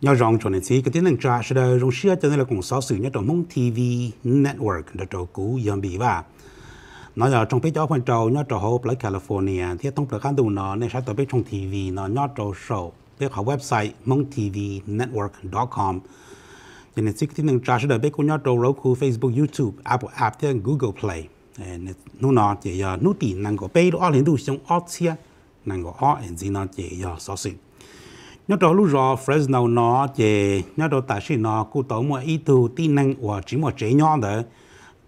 nhớ rằng cho nên chỉ cái tiếng năng trả sẽ được rong xia cho nên là cũng sáu sự nhất trong mông TV network đã trâu cũ giờ bị và nó giờ trong phía cho quan trâu nhớ trâu hộp lấy California thì thông báo khán đồ nó nên sẽ tới bên trong TV nó nhớ trâu show tới họ website mông TV network.com cho nên chỉ cái tiếng năng trả sẽ là biết của nhớ trâu Roku Facebook YouTube Apple app thì Google Play nó nó chỉ giờ nút tiền năng có bay đó liên tục trong ót xia năng có ở gì nó chỉ giờ sáu sự nhất đó lúc rõ fresh nó chè nhất đó tại sao nó cụ tổ mua ý tu tin năng của chỉ một chế nhỏ đó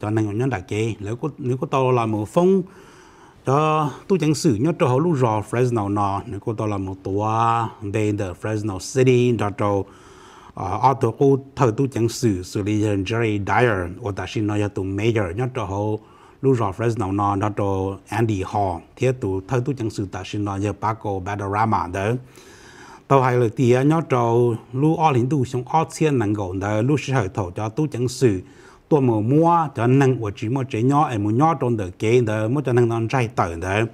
cho nên nhớ đặc chế nếu có nếu có tổ là một phong cho tu chẳng sử nhất đó lúc rõ fresh nó nếu có tổ là một tòa đây the Fresno City đó đó ở tổ cụ thờ tu chẳng sử xử lý dân Jerry Dyer và tại sao nó là tổ mayor nhất đó lúc rõ fresh nào nó đó Andy Hall thế tổ thờ tu chẳng sử tại sao nó là Paco Badarama đó 都係嚟啲啊，要做路二零度上二千能夠的路時候頭就都整數，多麼麼就能我只麼這樣，誒麼樣中的給的，麼就能當再等的。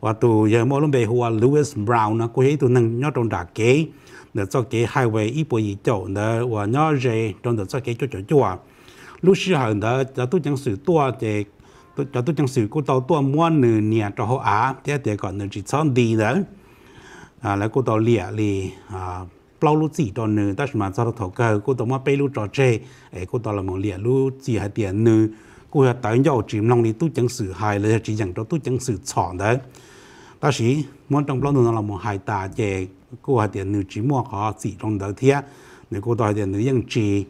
我都也冇諗被話 Louis Brown 啊，佢喺度能要中打給，那做給海外一波一走的，我要是中的做給就就就啊，路時候的就都整數多的。就都整數，佢到多麼年年就好啊，啲一啲講能只唱啲的。à là cô tàu lìa lì bao lú chỉ đó nữa ta mà sao thầu cơ cô tàu mà bê lú trò chơi ấy cô tàu là một lìa lú chỉ hai nữa cô là tại nhau chỉ lòng đi tu chẳng sự hài là chỉ rằng đó tu chẳng sự chọn đấy ta chỉ muốn trong bao nữa là một hai tà về cô hai tiền nữa chỉ mua họ chỉ trong đầu thia nếu cô tàu tiền nữa vẫn chỉ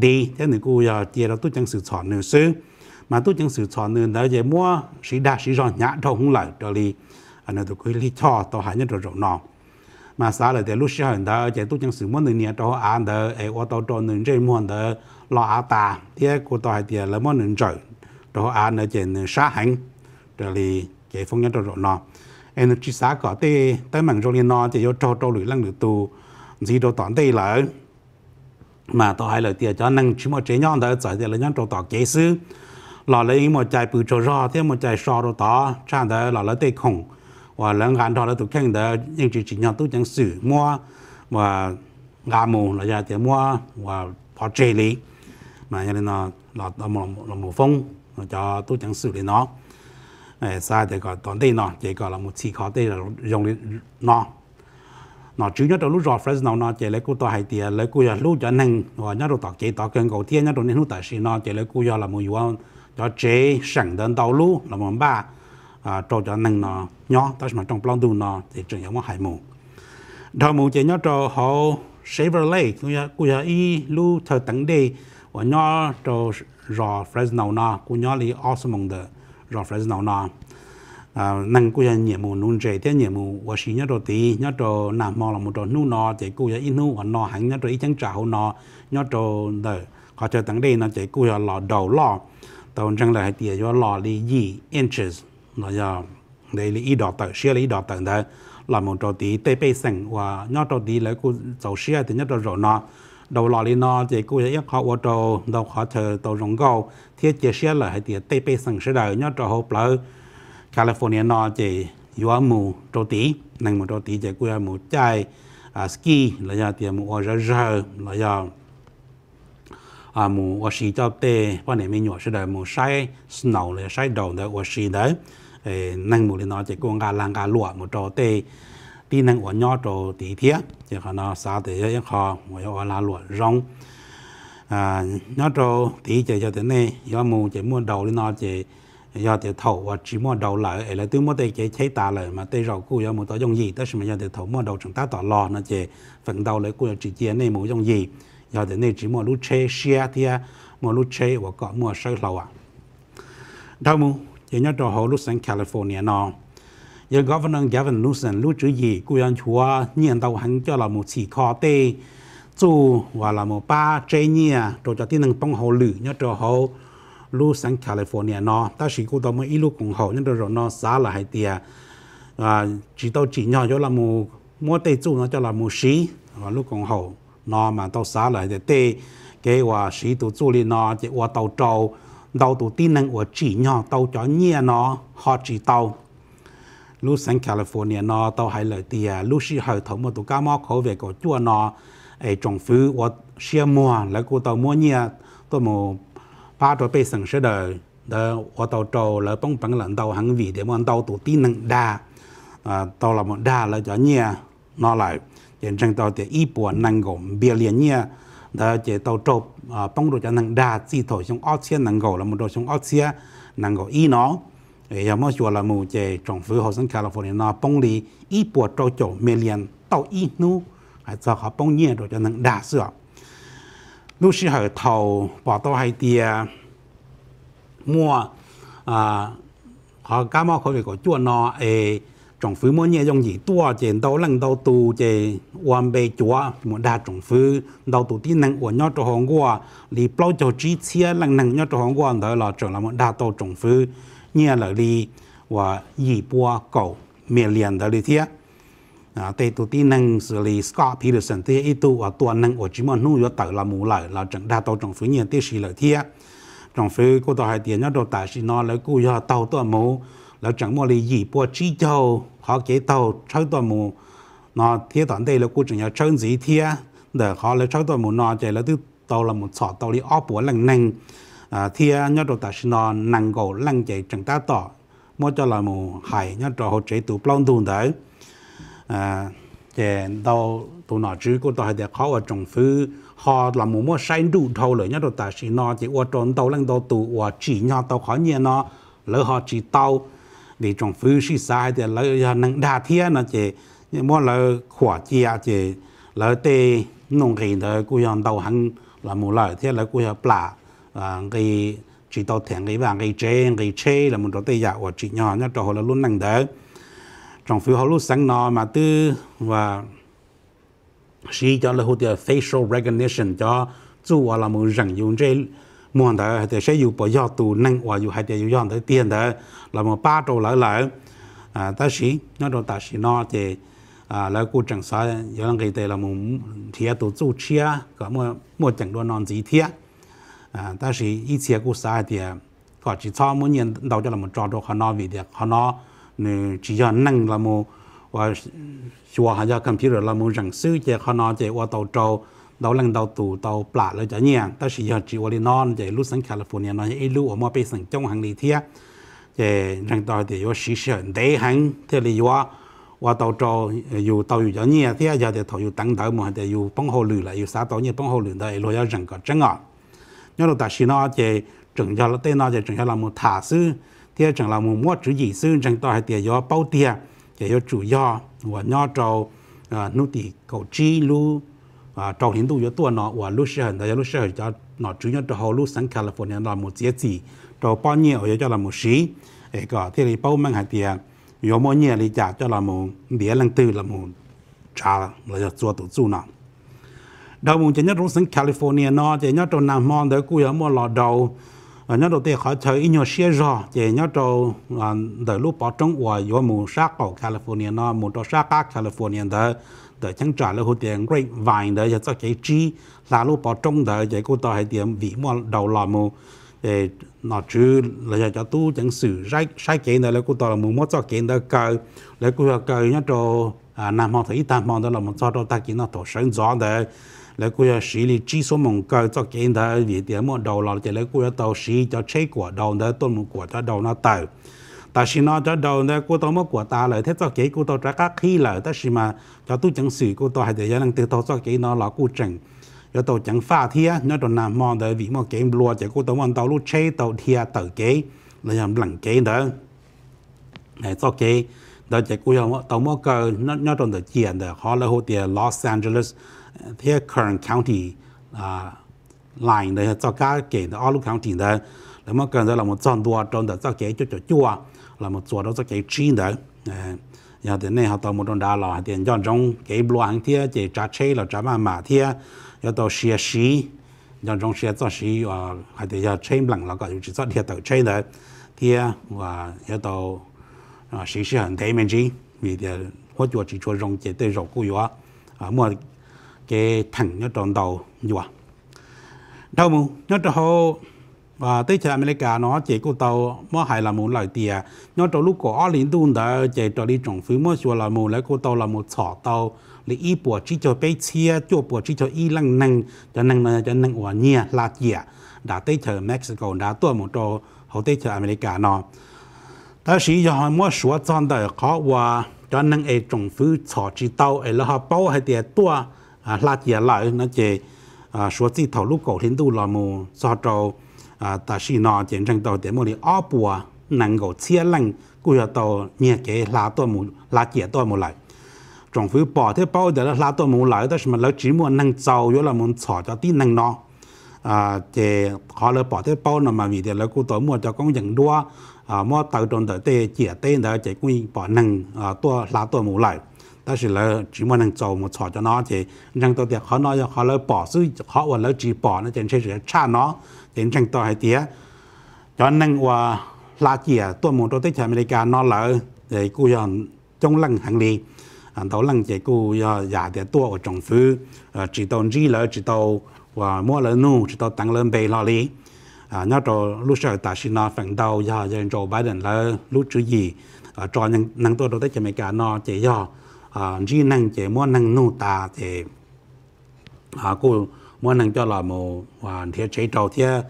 đi thế nếu cô giờ chỉ là tu chẳng sự chọn nữa sư mà tu chẳng sự chọn nữa đó mua sĩ đa sĩ rồi nhã trong không lại đi anh nói tụi cứ lý cho tao hãy nhận rồi rồi mà xã là để lúc xưa hình đó chạy tu chân sự muốn nửa cho ăn đó ai ô cho nửa chơi muốn đó lo ta thế cô tôi thì là muốn nửa chơi đó ăn ở trên xã hành rồi thì chạy phong nhân rồi rồi em chỉ xã có tê tới mảng rồi nọ thì vô cho cho lưỡi lăng lưỡi gì đồ tỏn tê lỡ mà tôi hay là tiền cho năng chỉ một chế nhon đó giải tiền là nhon trâu tỏ kế sư lọ lấy một chai bự trâu rò thế một chai sò đồ tỏ chẳng đó lọ lấy tê khủng và lần hàng đó là tôi khen đó nhưng chỉ chỉ nhận tôi chẳng xử mua và gà mù là ra tiền mua và họ chê lý mà như nên nó là là một là một phong cho tôi chẳng xử lý nó sai thì còn toàn đây nó chỉ còn là một chỉ khó đây là dùng lý nó nó chủ nhất là lúc rồi Fresno nó chỉ lấy cô tòa hay tiền lấy cô giờ lúc cho nâng và nhất là tọt chỉ tọt cần cầu thiên nhất là nên lúc tại sao nó chỉ lấy cô giờ là một vụ cho chế sẵn đơn đầu lúc là một ba à trâu cho nâng nó nhỏ ta mà trong plan đun nó thì trường giống hải mù đầu mù chỉ nhớ trâu họ Shaver Lake cũng là cũng là y lu thờ tận đi và nhớ trâu rò Fresno nó cũng nhớ lý awesome mong the rò Fresno nó à nâng cũng là nhiệm mù nung trẻ thế nhiệm mù và xí nhớ trâu tí nhớ trâu nằm mò là một trâu nu nó thì cũng là y nu và nó hẳn nhớ trâu y chẳng trào nó nhớ trâu the họ thờ tận đi nó chỉ cũng là lò đầu lò tàu rằng là hai tia cho lò li gì inches nó giờ để lý ý đỏ tờ xe lý ý đỏ tờ đó là một trò tí tê bê sành và nhớ trò tí lấy cô dầu xe thì nhớ trò rồi nó đầu lò lên nó thì cô sẽ khó ô tô đầu khó chờ tàu rồng gâu thì chia xe là hay thì tê bê sành sẽ đời nhớ trò hộp lỡ California nó thì yếu mù trò tí nên một trò tí thì cô ấy mù chai à, ski là giờ thì mù ở giờ giờ là giờ à mù ở xí cho tê quan niệm mình nhỏ sẽ đời mù sai snow là sai đầu đó ở xí đấy năng mù lên nó chỉ có ngà lang ngà lụa một chỗ, tê tí năng của nhau chỗ tí thiết chỉ có nó xa tới cái kho mỗi ô là lụa rong à nhau chỗ tí chỉ cho tới này do mù chỉ mua đầu lên nó chỉ do thì thầu và chỉ mua đầu lại ấy là từ mua tê chỉ chế tà lại mà tê rau cua do mua tao dùng gì tất nhiên mà do thì thầu mua đầu chúng ta tỏ lò nó chỉ phần đầu lấy cua chỉ chia này mua dùng gì do thì này chỉ mua lú chê xia thì mua lú chê và có mua sợi lầu à đâu mua giờ nhớ trò hồ lúc sang California nọ, giờ Governor Gavin Newsom lúc chữ gì Cú yên chúa nhìn đầu hắn cho là một chỉ khó tê chú và là một ba chế nhia trò cho tiên năng bông hồ lử nhớ trò hồ lúc sang California nọ, ta sĩ cô đó mới ít lúc cùng hồ nhớ trò nó xá là hai tia à chỉ tàu chỉ nhỏ cho là một mua tê chú nó cho là một sĩ và lúc cùng hồ nọ mà tao xá là hai tê cái hòa sĩ tụ chú li nọ, chỉ hòa tàu trâu đầu tổ tiên năng của chỉ nhỏ tàu cho nhẹ nó họ chỉ tàu lúc sang California nó tàu hay lời thì lúc xí hơi thấu một tụi cá mò khẩu về của chua nó ấy trồng phứ của xe mua lấy cô tàu mua nhẹ tôi mù ba trò bê sừng sẽ đời đó của tàu trâu là bông bằng lần tàu hàng vị để mà tàu tổ tiên năng đa à, tàu là một đa là cho nhẹ nó lại hiện trạng tàu thì ít buồn năng gồm bia liền nhẹ đó chế tàu trộp à, bông đồ cho năng đà chỉ thổi trong ớt xe năng gầu là một đồ trong ớt xe năng gầu y nó ấy giờ mới chùa là một chế trong phứ hồ sân California nó bông đi y bùa trâu chỗ mê liền tàu y nu hay cho họ bông nhiên đồ cho năng đà sửa lúc xưa họ thầu bỏ tàu hay tiền mua à họ cá mò khỏi về của chùa nó ấy 政府每年用二多錢到能到度嘅完備咗，冇大政府到度啲能我要做行過，你包做支持能能要做行過，到啦做啦冇大到政府，你嚟你話二波高面臨到你啲啊，對度啲能是你 Scott Peterson 啲一度話多能我只冇努咗到啦冇嚟啦整大到政府呢啲事嚟啲，政府嗰度係點樣做大事呢？你估要到多冇？là chẳng mua lì gì bỏ chi cho họ kế tàu cháu toàn mù nó thiết toàn đây là cô chẳng nhớ chân gì thiết để họ lấy cháu toàn mù nó chạy là tư tàu là một sọ tàu lý ốp bỏ lần nành thiết nhớ đồ tạ sinh nó nành gỗ lần chạy chẳng ta tỏ mua cho là mù hải nhớ đồ hồ chế tụ plong à, tù đấy chạy tàu tụ nọ chứ cô tàu hay để khó ở trong phứ họ là một mối sai đủ thâu rồi nhớ đồ tài sinh nó chỉ ở trong tàu lần tàu tụ ở chỉ nhau tàu khó nhẹ nó lỡ họ chỉ tàu vì trong phứ sĩ sai thì là nâng đa thiên nó chỉ mua là khỏa chia chỉ là tê nông kỳ đó cũng dùng đầu hàng là một lời thế là cũng là bả cái chỉ tàu thuyền cái vàng cái chế cái chế là một đó tây giả của chị nhỏ nhất đó là luôn nặng đó trong phiếu họ luôn sáng nọ mà tư và sĩ cho là hỗ trợ facial recognition cho chú là một rằng dùng chế muốn đó thì sẽ dùng bỏ gió tù nâng hoặc dùng hai để dùng giòn tới tiền đó là một ba trâu lỡ lỡ à ta sĩ nó đồ ta sĩ nó thì à lỡ cô chẳng sao giờ là cái đây là một thiệt tổ chủ chia có một một chẳng đoan non gì thiệt à ta sĩ ít thiệt cô sao thì à, có chỉ cho mỗi nhân đầu cho là một trò đồ họ nói vì được họ nó chỉ cho nâng là một và xua hay là computer là một rằng sư chỉ họ nói chỉ qua tàu trâu เราลังเราตู่เราปลาเราจะเนี่ยแต่สิ่งที่จีวอลีนอนจะลูสังแคลิฟอร์เนียนอนจะไอ้ลูออกมาไปสังจงหังลีเทียจะรังตอนเดียวสิ่งที่เดหังเทียลีว่าว่าเราจะอยู่เราอยู่จะเนี่ยเทียจะเดี๋ยวอยู่ตั้งเดิมมันจะอยู่ป้องหูหรืออะไรอยู่สาตัวเนี่ยป้องหูหรือได้เราจะรังก็จังอ่ะเนี่ยเราแต่สิ่งนั้นจะ整下了，对那就整下了么塔斯，第二整了么么主意思，整到还第要包点，也要主要我要找呃努地搞记录。啊，朝天都有多呢，我六十很大家六十很家，那主要之后六省 California 那么节气，到半夜我要叫那么谁，哎个，这里包门还点，要么夜里家叫那么连人都那么查，我要做都做呢。đầu muốn chỉ nhất trong sân California nó chỉ nhất trong Nam Mon để cú ở mua lọ đầu nhất đầu tiên khỏi chơi nhiều xe rõ chỉ nhất trong để lúc bỏ trong quả do muốn sát cầu California nó muốn cho sát các California đó tờ chẳng trả lời hồ tiền great vài đời cho cái chi là lúc bỏ trong đời giờ cô tờ hay tiền vị mua đầu lò mù để nó là cho tu chẳng xử sai sai cái đời là cô tờ là mù mất cho cái đời cờ cô cờ nhá trò à nam họ thấy tam họ đó là một cho ta kiến nó tổ sáng gió đời lấy cô ya xí li chi số mong cơ cho kiến đời vì tiền mua đầu lò thì lấy cô ya tàu xí cho chế của đầu đời tôn một của cho đầu nó tàu ta xin nói cho đầu đây cô tôi mất của ta lại thế cho kỹ cô tôi trả các khi lại ta xin mà cho tôi chẳng xử cô tôi hay để rằng từ tôi cho kỹ nó là cô chẳng cho tôi chẳng pha thia nó tôi nằm mòn để vì một kỹ lúa chỉ cô tôi mòn tàu lúc chế tàu thia tàu kỹ là làm lẳng kỹ đó này cho kỹ đó chỉ cô tôi tàu mất cơ nó nó trong đời chuyện để họ là hồ tiền Los Angeles thế Kern County à line để cho các cái đó lúc county đó แล้วเมื่อเกินเราหมดซ่อนตัวจนแต่เจ้าเก๋จุดจุดจั่ว là một chùa đó cho cái chín đó nhà thì này họ tạo một đồng đá là tiền chọn trong cái lúa hàng thia chỉ trả chế là trả mà mà thia giờ tàu xia xí chọn trong xia cho xí và hay thì giờ chế lặng là có chỉ cho thia tàu chế đó thia và giờ tàu xí xí hàng thế mình chỉ vì thì hỗ trợ chỉ cho trong chỉ tới rồi cũng có à mua cái thằng nó tròn đầu nhiều đâu mà nó cho và tới chơi cả nó chỉ cô tàu mà hay là muốn lại tiền nó trong lúc có lính đun đã chạy cho đi trồng phim mà xua là muốn lấy cô tàu là một sọ tàu lấy ít bùa chỉ cho bé chia cho bùa chỉ cho y lăng năng cho năng là cho năng của nhà là tiền đã tới chơi Mexico đã tua một chỗ, họ tới chơi Mỹ nó ta sĩ cho họ mua sủa chọn đời khó cho năng ấy trồng phim sọ chỉ tàu ấy là họ bao hay tiền tua à, là lại nó chỉ sủa à, chỉ thầu lúc cổ lính đun là muốn sọ trâu 啊，但是呢，真正到点么的阿布啊，能夠切楞，佢又到年紀拉多冇拉幾多冇嚟。政府保啲保啲啦，拉多冇嚟，但係咪老姊妹能做咗啦，冇錯咗啲能咯。à thì họ là bỏ thế bao mà vì thế là cô tôi mua cho con dừng đua à mua tàu tròn tới tê chia tê chỉ quy bỏ nâng tua lá tua mù lại đó là chỉ muốn nâng trâu một sọ cho nó thì rằng tôi thì họ nói họ là bỏ sư họ là chỉ bỏ nó trên thế cha nó đến tranh tòa hay tía cho nên qua là chìa tôi muốn tôi tới chợ America nó lỡ để cô dọn trong lăng hàng lì tàu lăng chỉ cô giả để tôi ở trong phứ ờ, chỉ tàu gì lỡ chỉ tàu và ờ, mua lỡ nu chỉ tàu tăng lên bề lo lý à ờ, nhớ cho lúc sau ta xin nó phần đầu giờ giờ cho Biden lỡ lúc chữ gì cho những năng tôi tôi tới chợ America nó chỉ à gì năng chỉ mua năng nu ta chỉ à cô mỗi năng cho là một hoàn thiện chế trâu thế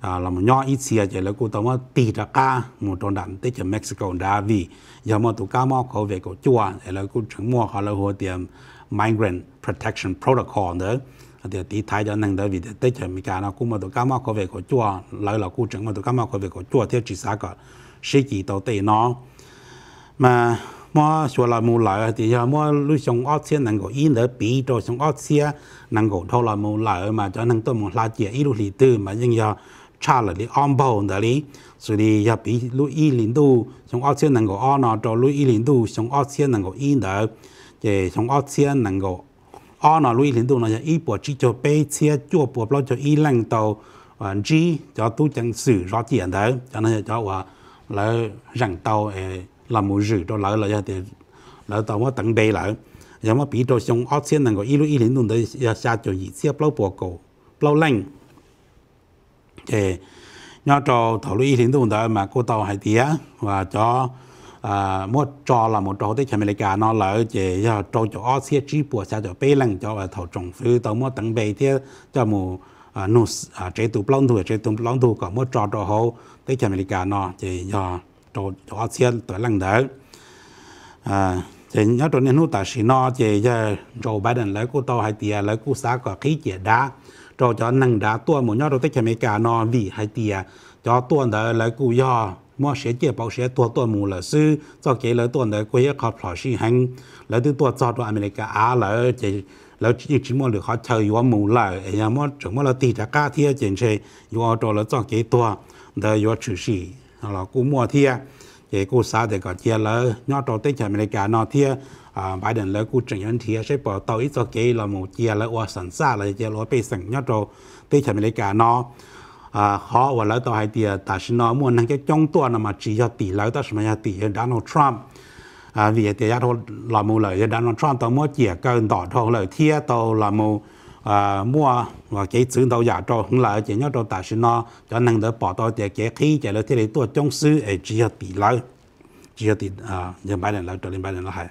à là một nhỏ ít xìa chỉ là cụ tao mà tì ra cá một trong đạn tới chợ Mexico đã vì giờ mà tụ cá mà có về có chua thì là cụ chứng mua họ là hồ tiệm migrant protection protocol nữa thì tí thái cho năng đó vì tới chợ Mỹ cả nó cũng mà tụ cá mà có về có chua lại là cô chứng mà tụi cá mà có về có chua thế chỉ sao cả sẽ chỉ tao tệ nó mà mà xua là mua lại thì giờ mua lúc xong ớt xe năng 够 in đỡ bị cho xong ớt xe năng 够 thâu là mù lại mà cho năng tôi mù lại chỉ ít lúc thì tư mà nhưng giờ cha là đi on bầu đó đi rồi thì giờ bị lúc y lính tu xong ớt xe ăn nó cho lúc y lính tu xong ớt xe năng 够 in đỡ thì xong ớt xe năng 够 on nó lúc y lính tu nó giờ ít bộ chỉ cho bé xe chua bộ lo cho y lăng tàu và chỉ cho tu chẳng xử rõ chuyện đó cho nên cho là rằng tàu là một rử đó lại là giờ thì là tao mà tận đây lại giờ mà bị đồ xong ở trên này có ít lúc ít đến đó giờ xa chỗ gì xếp lâu bỏ cổ lâu lạnh thì nhớ cho thầu lúc ít đến đó mà cô tàu hải tía và cho à một trò là một trò tới chấm lại nó là chỉ cho trò cho ở xe chỉ bỏ xa cho bê lăng cho và thảo trồng phứ tao mà tận bê thì cho một à nụ à chế tụ plong thủ chế tụ plong thủ có một trò trò hậu tới chấm lại nó chỉ giờ chỗ cho xiên tới lăng đỡ à thì nhớ chỗ nên tại xí nó thì giờ chỗ bài đần lấy cô tàu hay tiề lấy cô xã có khí chế đá chỗ cho năng đá tua một nhớ chỗ tích cho mấy cả nó vì hay tiề à. cho tua đỡ lấy cô do mua sẽ chế bảo sẽ tua tua mù là sư cho cái lấy tua đỡ cô ấy học lò sĩ hành lấy từ tua cho tụi America á lấy chỉ lấy chỉ chỉ mua được họ chơi vô mù lại ấy mua chúng mua là tì cả cá thiê chuyện chơi vô chỗ lấy cho cái tua đỡ vô chữ sĩ là cú mua thia vậy cú sao để có chia lỡ nhỏ trâu tết chả mình cả nó thia à bài đền lỡ cú trình nhân thia sẽ bỏ tàu ít cho kỹ là một chia lỡ qua sẵn xa là chia lỡ bây sẵn nhỏ trâu tết chả mình cả nó à họ và lỡ tàu hai tia ta xin nó muốn năng cái trong tua nó mà chỉ cho tỷ lỡ ta sẽ mà tỷ Donald Trump à vì vậy thì thôi là một lời Donald Trump tàu mua chia cơn đỏ thôi lời thia tàu là một à mua và chỉ sử đầu giả cho cũng là chỉ nhớ cho tại sao nó cho năng đỡ bỏ tao để cái khi chạy lại thế này tôi trong sư ở chỉ hợp tỷ lâu chỉ hợp tỷ à giờ bài này là trở lên bài này là hay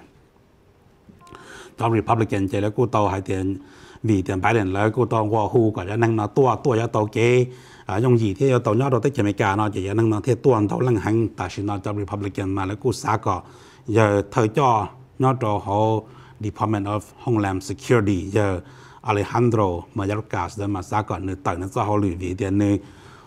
trong Republican chạy lại cô tao hay tiền vì tiền bảy này là cô tao qua hù cả cho năng nó tua tua cho tao cái à dùng gì thế cho tao nhớ đó tới chạy mấy cả nó chỉ cho năng nó thế tuần tao lăng hàng tại sao nó trong Republican mà lại cô xã cả giờ thời cho nhớ cho họ Department of Homeland Security giờ yeah. Alejandro Mayorkas de Masaco nơi tại nó sao lưu vị tiền nơi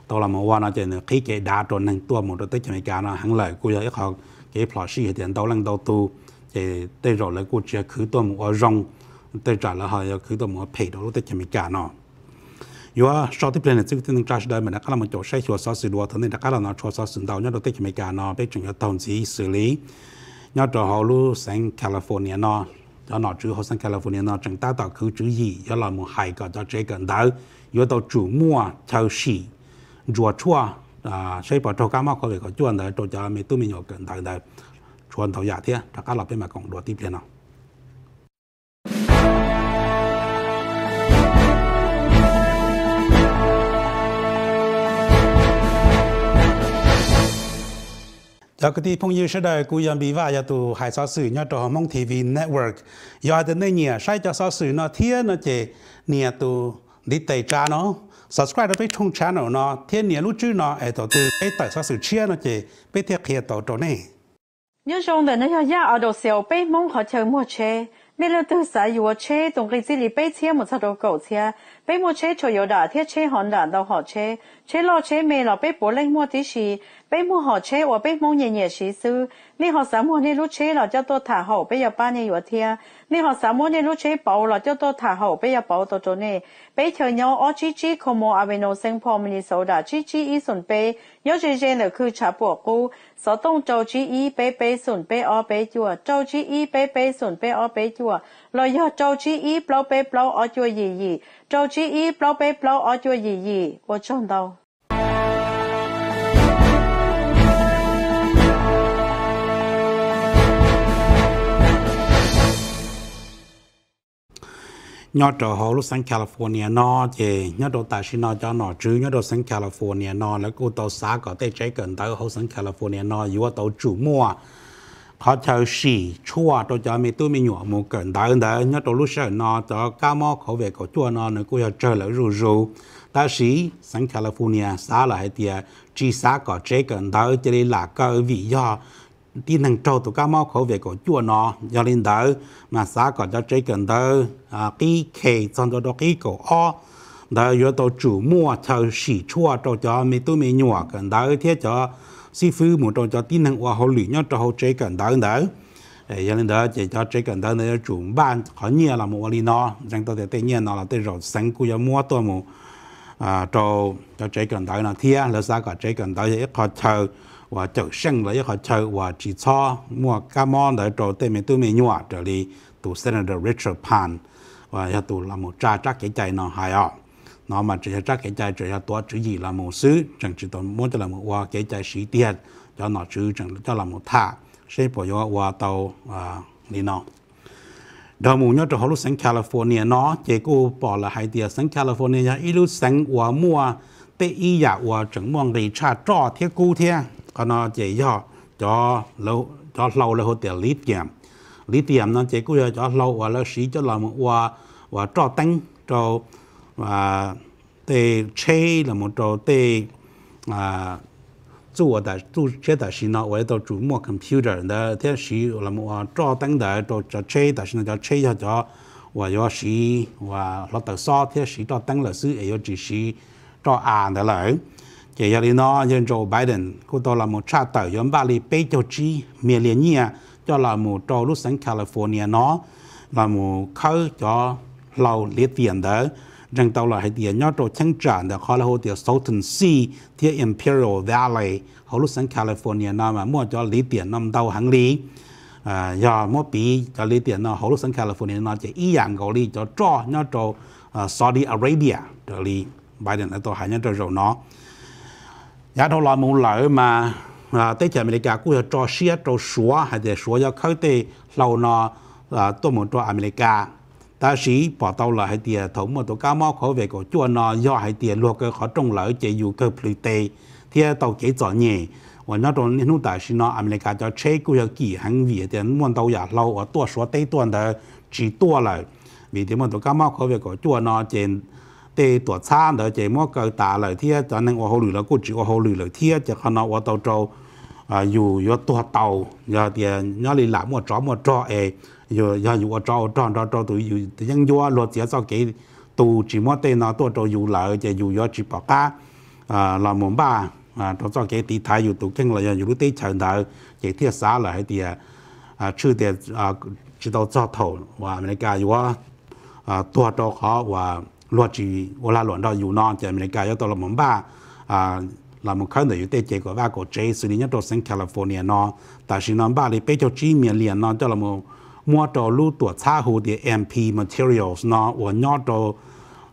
tôi làm hoa nó trên khí cái đá tròn năng tua một đôi tết cho mấy cá nó hắn lại cô giờ họ cái plot gì tiền tôi lần đầu tu thì tê rồi lại cô chưa khứ tua một rong tê trả là họ khứ tua một phê đó tết cho mấy cá nó yo short plan it's within trash diamond na là một chỗ sai cho sauce do thon na là na cho sauce dau nya do te ki me ka nó. pe chung yo town si xử lý nya to holu sang california nó. 要拿处，学生加了福建那正大道口处，有要那么海个，在这个那要到主木啊、超市、住处啊，啊，谁把周干嘛可以个转在到家美都没有跟他的，穿到家的，他家老百姓共同地提点闹。จากที่พงยืชได้กูยังบีว่าอย่าตัวหายสอสื่อเนี่ยตัวมองทีวีเน็ตเวิร์กยอดในเนี่ยใช้จะสอสื่อเนาะเทียนเนาะเจเนี่ยตัวดิเตจาเนาะ subscribe ไปช่อง channel เนาะเทียนเนี่ยรู้ชื่อเนาะไอ้ตัวตัวไอ้แต่สอสื่อเชียเนาะเจไปเทียบเคียตัวตัวนี่ยช่วงเดินเนี่ยยาเอาดอกเซลไปมองขอเชิญมั่วเชนี่เราตัวสายอยู่เชตรงกิจลีเปเชี่ยมันชะโกเชี่ยไปมัเช่ชยอยดาเทียเช่หอนด่านดาวหอเช่เช่รอเช่เมลอเปปวเล่งมัวที่ชีเปมัวหอเช่ว่าไปมองเย็นเย็นชีซื้อนี่หอสามวันนี่รู้เช่เราจะตัวถ่าหอไปอยาป้านี่อยู่เทีย你学三五年都去报了，就到大学毕业报到做呢。被条友我去去科目阿边弄生破门手的，去去一顺被，有时间了去查博古，所动就去一被被顺被二被做，就去一被被顺被二被做，来要就去一包被包二做意义，就去一包被包二做意义，我赚到。nhớ trở hồ lúc sang California nó thì nhớ đồ tài sinh nó cho nó chứ nhớ đồ sang California nó là cô tàu xá có thể chạy gần tới hồ sang California nó dù tàu chủ mua họ chờ xì chua tôi cho mình tôi mình nhỏ một gần tới đấy nhớ đồ lúc sang nó cho cá mò khẩu về có chua nó nữa cô giờ chờ lại rù rù ta sĩ sang California xá là hay tiệt chỉ xá có chạy gần tới chỉ nên là cơ vị do đi năng trâu tụ cao máu khẩu về của chua nó do nên đỡ mà xã còn cho chơi cần đỡ à cái khề trong đó đó cái cổ o đỡ yếu tố chủ mua chờ xỉ chua cho cho mấy tôi mấy nhua cần đỡ thế cho sư phụ một cho cho tin năng hoa hồ lụy nhau cho hồ chơi cần đỡ đỡ để cho nên đỡ chỉ cho chơi cần đỡ nữa chủ ban khó nhiều là một lý nó rằng tôi để tự nhiên nó là tôi rồi sáng cũng mua tôi một à cho cho chế cần là thia là sao cả chế cần tới thì họ chờ và chờ sinh là họ chờ và chỉ cho mua cá món để cho tên mình tôi mình nhua trở đi tụ senator Richard Pan và ya tụ là một cha chắc cái chạy nó hay ạ nó mà chỉ chắc cái chạy chỉ là tua chữ gì là một sứ chẳng chỉ toàn muốn cho là một hoa cái chạy sĩ tiền cho nó chữ cho là một thả sẽ bỏ vô hoa tàu à đi nó đó mù nhớ cho họ lúc sang California nó chế cô bỏ là hai tiền sang California nhà, ít lúc sang của mua tê y giả của chẳng mong để cha trò thiết cô thế còn nó chế do cho lâu cho lâu là họ tiền lít tiền lít tiền nó chế cô cho lâu và là sĩ cho là một và và trò tăng trò và tê chê là một trò tê à 做的做这的是呢，我到主摸 computer 的，这是那么照灯的，照照车的是呢叫车叫叫，我要是我落到烧，这是照灯了是也要只是照暗的了。chỉ giờ nó dân Joe Biden cô tôi là một cha tờ nhóm ba li bây cho chi miền liền nhia cho là một trâu lúc sáng California nó là một khơi cho lâu liệt tiền đó rằng tàu là hay địa nhau trò chăng tràn để khó là hồ tiền Southern Sea thì Imperial Valley hồ lúc sáng California nào mà mua cho lý tiền nằm tàu hàng lý à giờ mua bị cho lý tiền nó hồ lúc sáng California nó chỉ ý dạng gọi lý cho trò nhau trò Saudi Arabia trở lý Biden đã tổ hai nhau trò rồi nó giá đâu là một lợi mà à tới chợ America cũng là trò xia trò xóa hay là xóa cho khởi tê lâu nó tổ à tôi Mỹ trò America ta sĩ bỏ tàu là hai tiền thống mà tàu cá mau khó về có chua nó do hai tiền luộc cái khó trông lỡ chế dù cơ plu tê thì tàu chế rõ nhẹ và nó trong những đại sĩ nó America cho chế cũng có kỳ hàng việt thì muốn tàu giả lâu ở tua số tây tuần đó chỉ tua lại vì thế mà tàu cá mau khó về có chua nó trên tê tua xa đó chế mua cơ tả lại thì cho nên ô hồ lử cũng chỉ hồ lử lại thì cho khi nó ô tàu trâu à dù yo tua tàu giờ thì nó đi làm một trò một trò ấy 有要有我找找找找都有，人家落地找给都只么对那多找有来就有要去报价啊，那么吧啊，找找给地台有都跟了，有对长头也贴啥了，还得啊，吃点啊，知道早头哇，那个有啊啊，多找好哇，落去我那乱到有那就那个要到了么吧啊。là một khán giả tế chế của ba cổ chế xử lý nhất đồ sinh California nó tại sự nó ba lý bế cho chi liền nó cho là một mua đồ lưu tổ xa hồ địa MP Materials nó và nhỏ đồ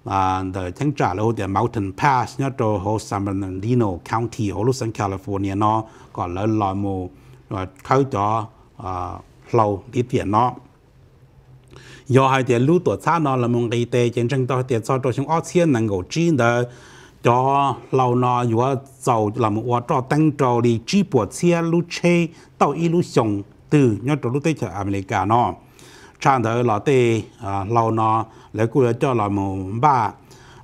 à the chẳng trả là địa Mountain Pass nhỏ đồ hồ San Bernardino County hồ Los Angeles California nó còn là lò và khâu cho à lâu đi nó do hai tiền lưu tổ xa nó là mong đi tê chẳng chẳng đó tiền cho đồ chúng ở thiên năng gỗ lâu nó vừa giàu là một ô trò tăng trò đi chi bộ xe lưu chê tàu y lưu sống từ nhớ trộn lúc tới chợ America nó sang thở là tê à, lâu nó lấy cú cho là một ba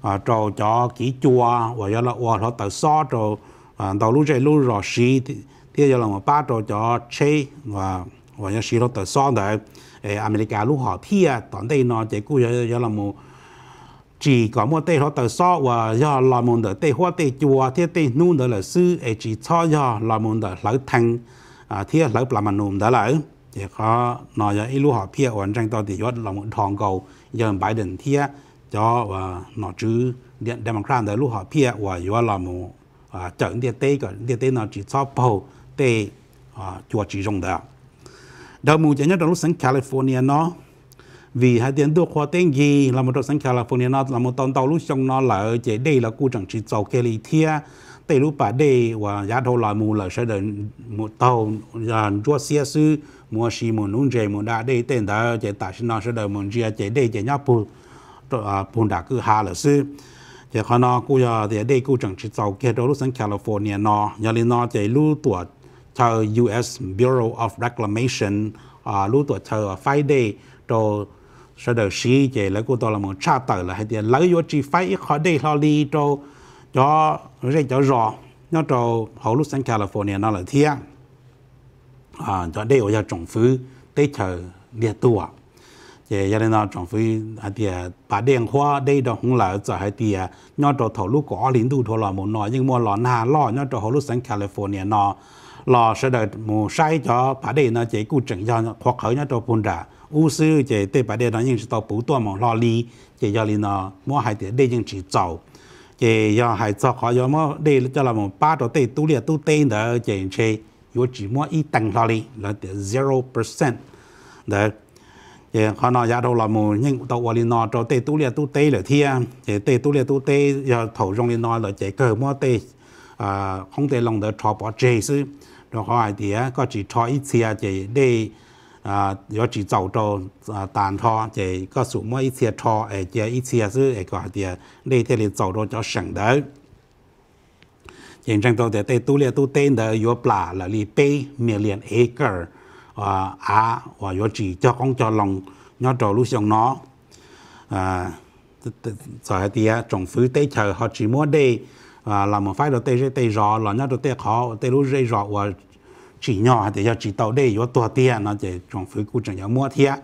à, trò cho kỹ chua và do là và nó tự so trò đầu à, lúc chơi lúc rồi xí thì do là một ba trò cho chơi và và do xí nó tự so để America lúc họ thia toàn đây nó chỉ cú do là một chỉ có một tê họ tự so và do là một tê hoa tê chua thì tê nuôi là sư chỉ cho do là một tê lỡ thành à thiết lấy làm nôm đã lại thì có nói là họ phía ổn tranh tao thì do lòng thòng cầu giờ bãi đỉnh thiết nó chứ điện democrat đấy lúc là một trận điện tê cái điện tê nó bầu tê à, chùa chỉ dùng đó đầu mùa nhất trong lúc sáng California nó vì hai tiếng tôi khoa tên gì là một trong sáng California là một tàu tàu lúc trong nó là ở đây là cụ chẳng chỉ tàu Kelly thia tê lu bà đê và giá thô lại mù là sẽ đến một tàu là chúa xe sư mua xì một nung chè một đá đê tên đó chè tại sinh à, nó sẽ đến một chia chè đê chè nháp bù bùn đá cứ hà là sư chè khó nó cũng giờ thì đê cũng chẳng chỉ tàu kia đó lúc sang California nó nhà lên nó chè lu tuổi chờ US Bureau of Reclamation à lu tuổi chờ five day rồi sẽ được xí chè lấy của tôi là một cha tử là hay tiền lấy vô chỉ phải khó đê lo li rồi cho riêng cho rõ nó cho hậu lúc sang California nó là thiên à cho đây ở trong phứ tây chờ địa tua, à thì gia đình nó trong phứ à thì à, bà điện hoa đây đó cũng là cho hai thì à, nó cho thầu lúc có lính tu thôi là muốn nói nhưng mà lo nà lo nó cho hậu lúc sang California nó lo sẽ được một sai cho bà điện nó chỉ cụ chỉnh cho hoặc khởi nó cho phun ra u sư chỉ tây bà điện nó nhưng chỉ tao bù tua mà lo lý chỉ gia đình nó mua hai thì đây nhưng chỉ giàu chị do hải cho khó do mà để cho là một ba đầu tiên tu liệt tu tên đó chỉ chị yo chỉ mua ít tăng thôi đi là zero percent đó chị họ nói ra đầu là một những tàu quan liên nó cho tê tu liệt tu tê là thia chị tê tu liệt tu tê giờ thầu trong liên nói là chỉ cờ mua tê à không thể lòng được cho bỏ chê sư rồi họ thì có chỉ cho ít xia chị để 啊，要去找到啊，但他这个什么一切他，而且一切是那个的，那天里找到叫省的。认真到的，对都了都对的，要不了里背面连 acre 啊啊，我要去叫公叫龙，要找路上 nó à giờ thì trong phía tây chờ họ chỉ muốn đi à làm một phát đầu tây tây rõ là nhớ đầu tây khó tây lúc tây rõ và chỉ nhỏ thì cho chỉ tàu đây có tua tiền nó chỉ trong phía cụ chẳng nhớ mua thiệt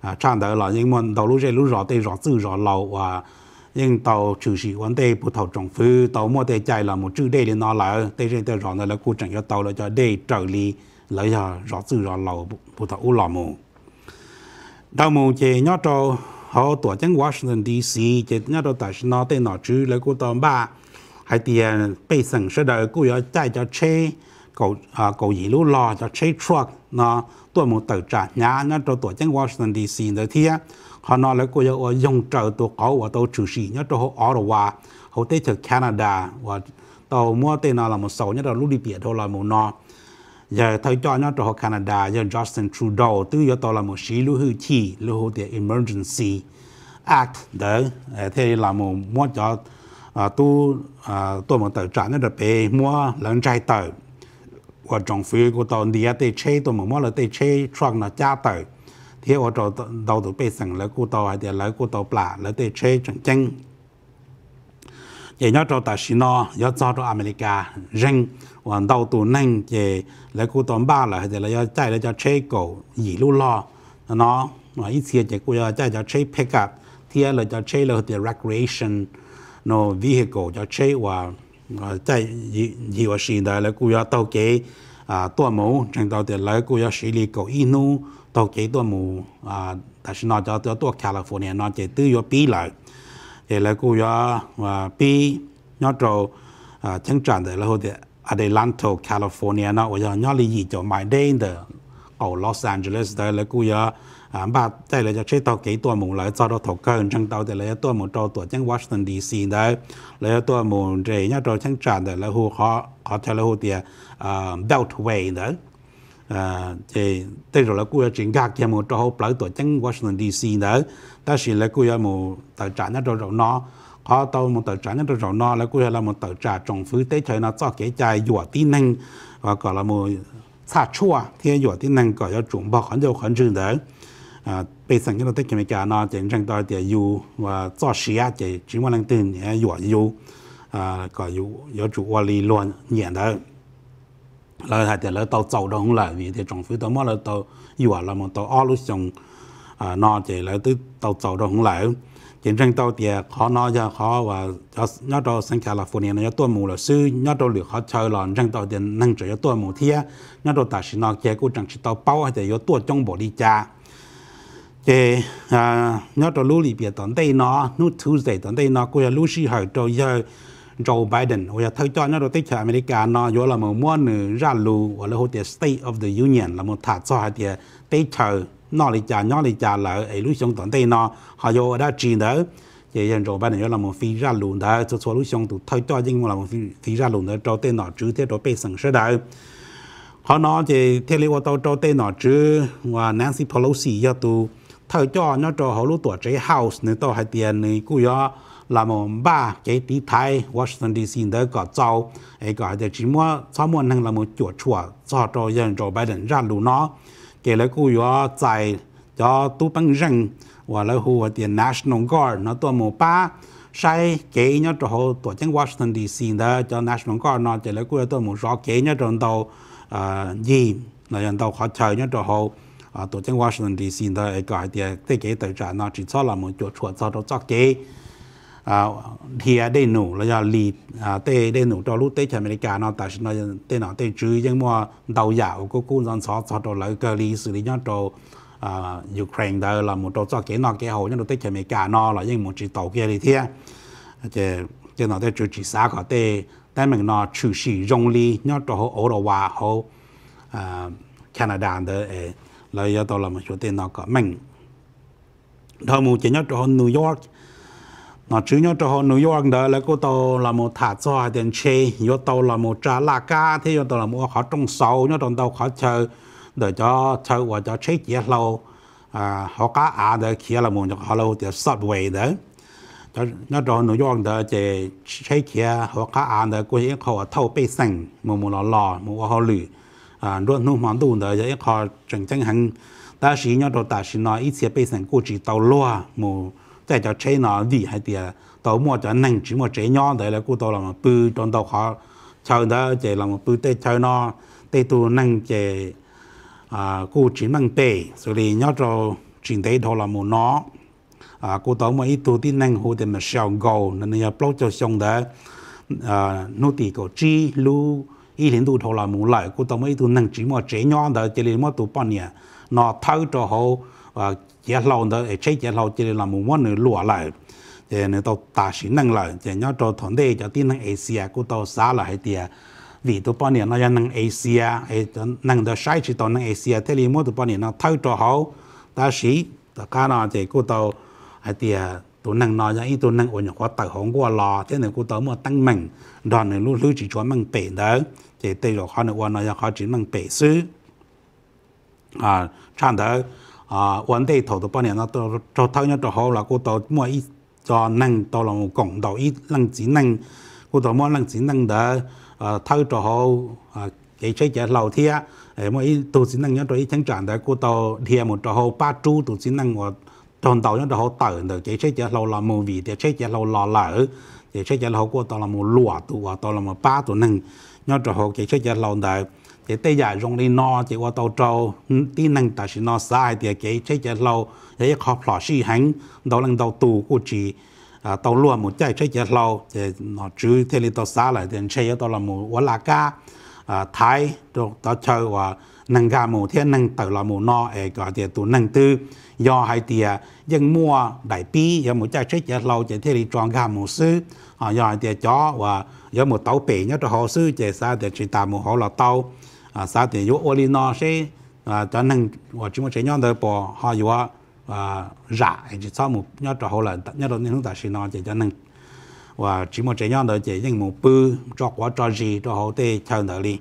à trong đó là những món tàu lúc chơi lúc rõ tây rõ tự rõ lâu à nhưng tàu chủ sĩ vấn đề bộ tàu trong phía tàu mua tây chạy là một chữ đây thì nó là tây trên tàu rõ này là cụ chẳng nhớ tàu là cho đây trợ lý là giờ rõ tự rõ lâu bộ tàu u lò mù đầu mù chỉ nhớ cho họ tổ chức Washington DC chỉ nhớ cho tại nó tên nó chữ là cụ tàu ba hay tiền bây sẵn sẽ đợi cụ có chạy cho chơi À, cầu gì lúc lo cho chạy truck nó tôi muốn tự trả nhà nó cho tôi chẳng Washington DC nữa thì họ nói là cô yêu dùng trợ tôi có và tôi chủ sĩ nhớ cho họ Ottawa họ tới từ Canada và tôi mua tên nó là một số nhớ là lúc đi biển thôi là một nó giờ thời cho nhớ cho họ Canada giờ Justin Trudeau tự giờ tôi là một sĩ lưu hư chi lưu hồ tiền emergency act đó ờ, thế là một mua cho à, tu à, tôi muốn tự trả nó được về mua lần trai tờ của trong phía của tàu đi tới chơi tôi mà mua là tới chơi truck nó cha tới thì ở chỗ đầu tụ bê sẵn là của tàu hay là lấy của tàu bả là tới chơi chẳng chăng thì nhớ cho ta xin nó nhớ cho cho America rừng và đầu tụ nâng thì lấy của tàu ba là hay là nhớ chạy là cho chơi cổ gì lưu lo nó mà ít xia thì của chạy cho chơi pick up thì là cho chơi là thì recreation nó vehicle cho chơi và 我在以二二個代来佢有到给啊多冇，成到的来佢有史里克一弄到给多冇啊？但是那隻叫多开了 l i 那隻都要比来，係来佢要啊比那州啊景緻咧，好似阿啲蘭圖 California 嗱，或者的，哦 Los Angeles，係咧，佢要。啊，把在来就这到给多门来找到头个人正到的来多门找多将 à, Washington D.C. 的来多门这要找将站的来后好好条来后的啊 Beltway 的。à, thì tới rồi là cô chuyện gạt cho một trâu lỡ tổ chức Washington DC nữa, ta chỉ là cô một tờ trả nó rồi rồi nó họ tàu một tờ trả nó rồi rồi nó là cô là một tờ trả trong phứ tế trời nó cho cái trái dùa tí năng và gọi là một xa chua thì dùa tí năng gọi là chuẩn bao khẩn dầu khẩn trương đấy à bây giờ cái nó tới cái mấy cái nó chỉ tôi thì yêu và cho sự á chỉ chỉ muốn năng tin nhé yêu yêu à có yêu đó là hai tiền tàu tàu đông là vì thì trong phía tôi mới là tàu yêu là một tàu all lúc trong à nó là tới tàu tàu đông là chỉ rằng tàu thì khó nó ra khó và nhớ đâu sang California nó tôi mù là sư nhớ đâu được họ chơi là rằng tàu thì năng chỉ tuổi mù thiệt nhớ đâu tài chỉ nói chỉ cũng chẳng chỉ tàu bao hay là yêu tuổi trong bộ đi cha thì à nhớ cho lưu lý biệt tận đây nó nu Tuesday tận đây nó cô lưu sĩ hỏi cho giờ Joe Biden hoặc là thay cho nhớ tới cho America nó vô là một món nữ ra lưu và là hỗ trợ State of the Union là một thả cho hai tiền tới chờ nó lý trả nó lý trả là ấy lưu xong tận đây nó họ vô ở đó chỉ đó thì hiện Joe Biden vô là một phi ra lưu đó cho số lưu xong tụ thay cho nhưng là một phi ra lưu đó cho tên nó chữ thế đó bị sẵn sơ đó họ nói thì theo lý của tao cho tên nó chữ và Nancy Pelosi cho tôi thời cho nó cho họ lúc tuổi chế house nữa tao hay tiền này cứ yo là một ba cái tí thái Washington DC đó có cháu ấy có để chỉ mua sau mua năng là một chuột chuột cho cho dân cho Biden ra lù nó cái là cứ yo tại cho tu bằng rừng và là hồ tiền National Guard nó tôi một ba sai kế nhớ cho họ tổ chức Washington DC đó cho National Guard nó cái là cứ tôi một rõ kế nhớ trong đầu gì là dân đầu họ chờ nhớ cho họ 啊，都在 Washington D.C. 的一個一啲啲幾對戰啦，至少啦，冇做錯做到作幾啊，啲啊啲努啦，又利啊啲啲努到 lúc tới 美利加啦，但是呢啲嗱啲主因為導遊個工人所做到兩個歷史嚟講到啊 Ukraine 的啦，冇到作幾嗱幾好，因為 tới 美利加啦，啦應冇知道嘅嚟聽，即即嗱啲主治沙個啲，但明嗱處事用力，因為到好歐羅話好啊 Canada 的誒。là giờ tôi làm một số tiền nào cả mình đó một chỉ nhớ cho New York nó chỉ nhớ cho New York đó là cô tôi làm một thả cho hai tiền chê yo tôi là một trả la ca thế yo tôi làm một khó trong sâu nhớ trong tôi khó chờ để cho chờ và cho chế chế lâu à họ cá à để kia là một họ lâu thì subway đó cho nó cho New York đó chỉ chế kia họ cá à để cô ấy họ thâu bê sinh một một lò lò một họ lử 啊，若侬忙多呢，也靠整整很，但是呢，到但是呢，一些百姓估计到乱，么再叫车呢，厉害点，到么就能只么这样的了，估到了嘛，不转到好，瞧的这了嘛，不得瞧呢，得都能这啊，估计能背，所以呢就整体头了么呢，啊，估到么一度的能好的么小狗，那你要不就想的，啊，努力个记录。ý liên tụ thâu lại mù lại cô tao mấy tụ nâng chỉ mà chế nhỏ đó chỉ liên mà tụ bao nhiêu nó thâu cho hậu và chế lâu đó chế chế lâu chỉ là mù mà nửa lúa lại thì nửa tao ta sĩ nâng lại thì nhỏ cho thằng đây cho tin nâng Asia cô tao xả lại tiệt vì tụ bao nhiêu nó ra nâng Asia nâng đó sai chỉ tao nâng Asia thế liên mà tụ bao nhiêu nó thâu cho hậu ta sĩ ta cái nào thì cô tao tôi năng nói ra ít tôi năng ổn có tài hóng qua lò thế này cô tới mà tăng mạnh đòn này luôn lưu chỉ cho măng bể đó thì tây rồi khó này ổn nói ra khó chỉ măng bể xứ à chẳng đó à ổn đây thầu tôi bao nhiêu nó tôi cho thâu nhau cho hậu là cô tới mua ít cho năng tôi là một cổng đầu ít năng chỉ năng cô tới mua năng chỉ năng đó à thâu cho hậu à cái chơi chơi lâu thia à, mà ít tôi chỉ năng nhớ tôi ít chẳng chẳng đó cô tới thia một cho hậu ba chú tôi chỉ năng của chọn tàu nhân đó họ tự được chế chế chơi lâu là mù vị để chế chế lâu là lỡ để chế chế lâu qua tàu là mù lụa tụ và tàu là mù ba tụ nâng nhớ đó họ chế chế chơi lâu đời để tây giải rong đi no chế qua tàu trâu tí nâng ta chỉ no sai thì chế chế chơi lâu để họ phỏ si hắn đầu lần đầu tù của chỉ à, tàu lụa một chế chế chơi lâu để nó chú thế thì tàu xa lại chế chơi tàu là mù quá là ca à, thái rồi tàu chơi và nâng ga mù thiên nâng tàu là mù no ấy có thể tụ nâng tư do hai tia dân mua đại pi do một trái chết giờ lâu chạy thế thì tròn gà một sư họ do hai tia chó và do một tàu bể nhớ cho họ sư chạy xa thì chỉ tạm một họ là tàu à xa thì yếu ô li nó sẽ à cho nên và chúng mình sẽ nhớ tới bỏ họ yếu và rạ chỉ sau một nhớ cho họ là nhớ cho những chúng ta sẽ nói chạy cho nên và chỉ một trẻ nhớ tới chạy những một bư cho quá cho gì cho họ tê chờ đợi đi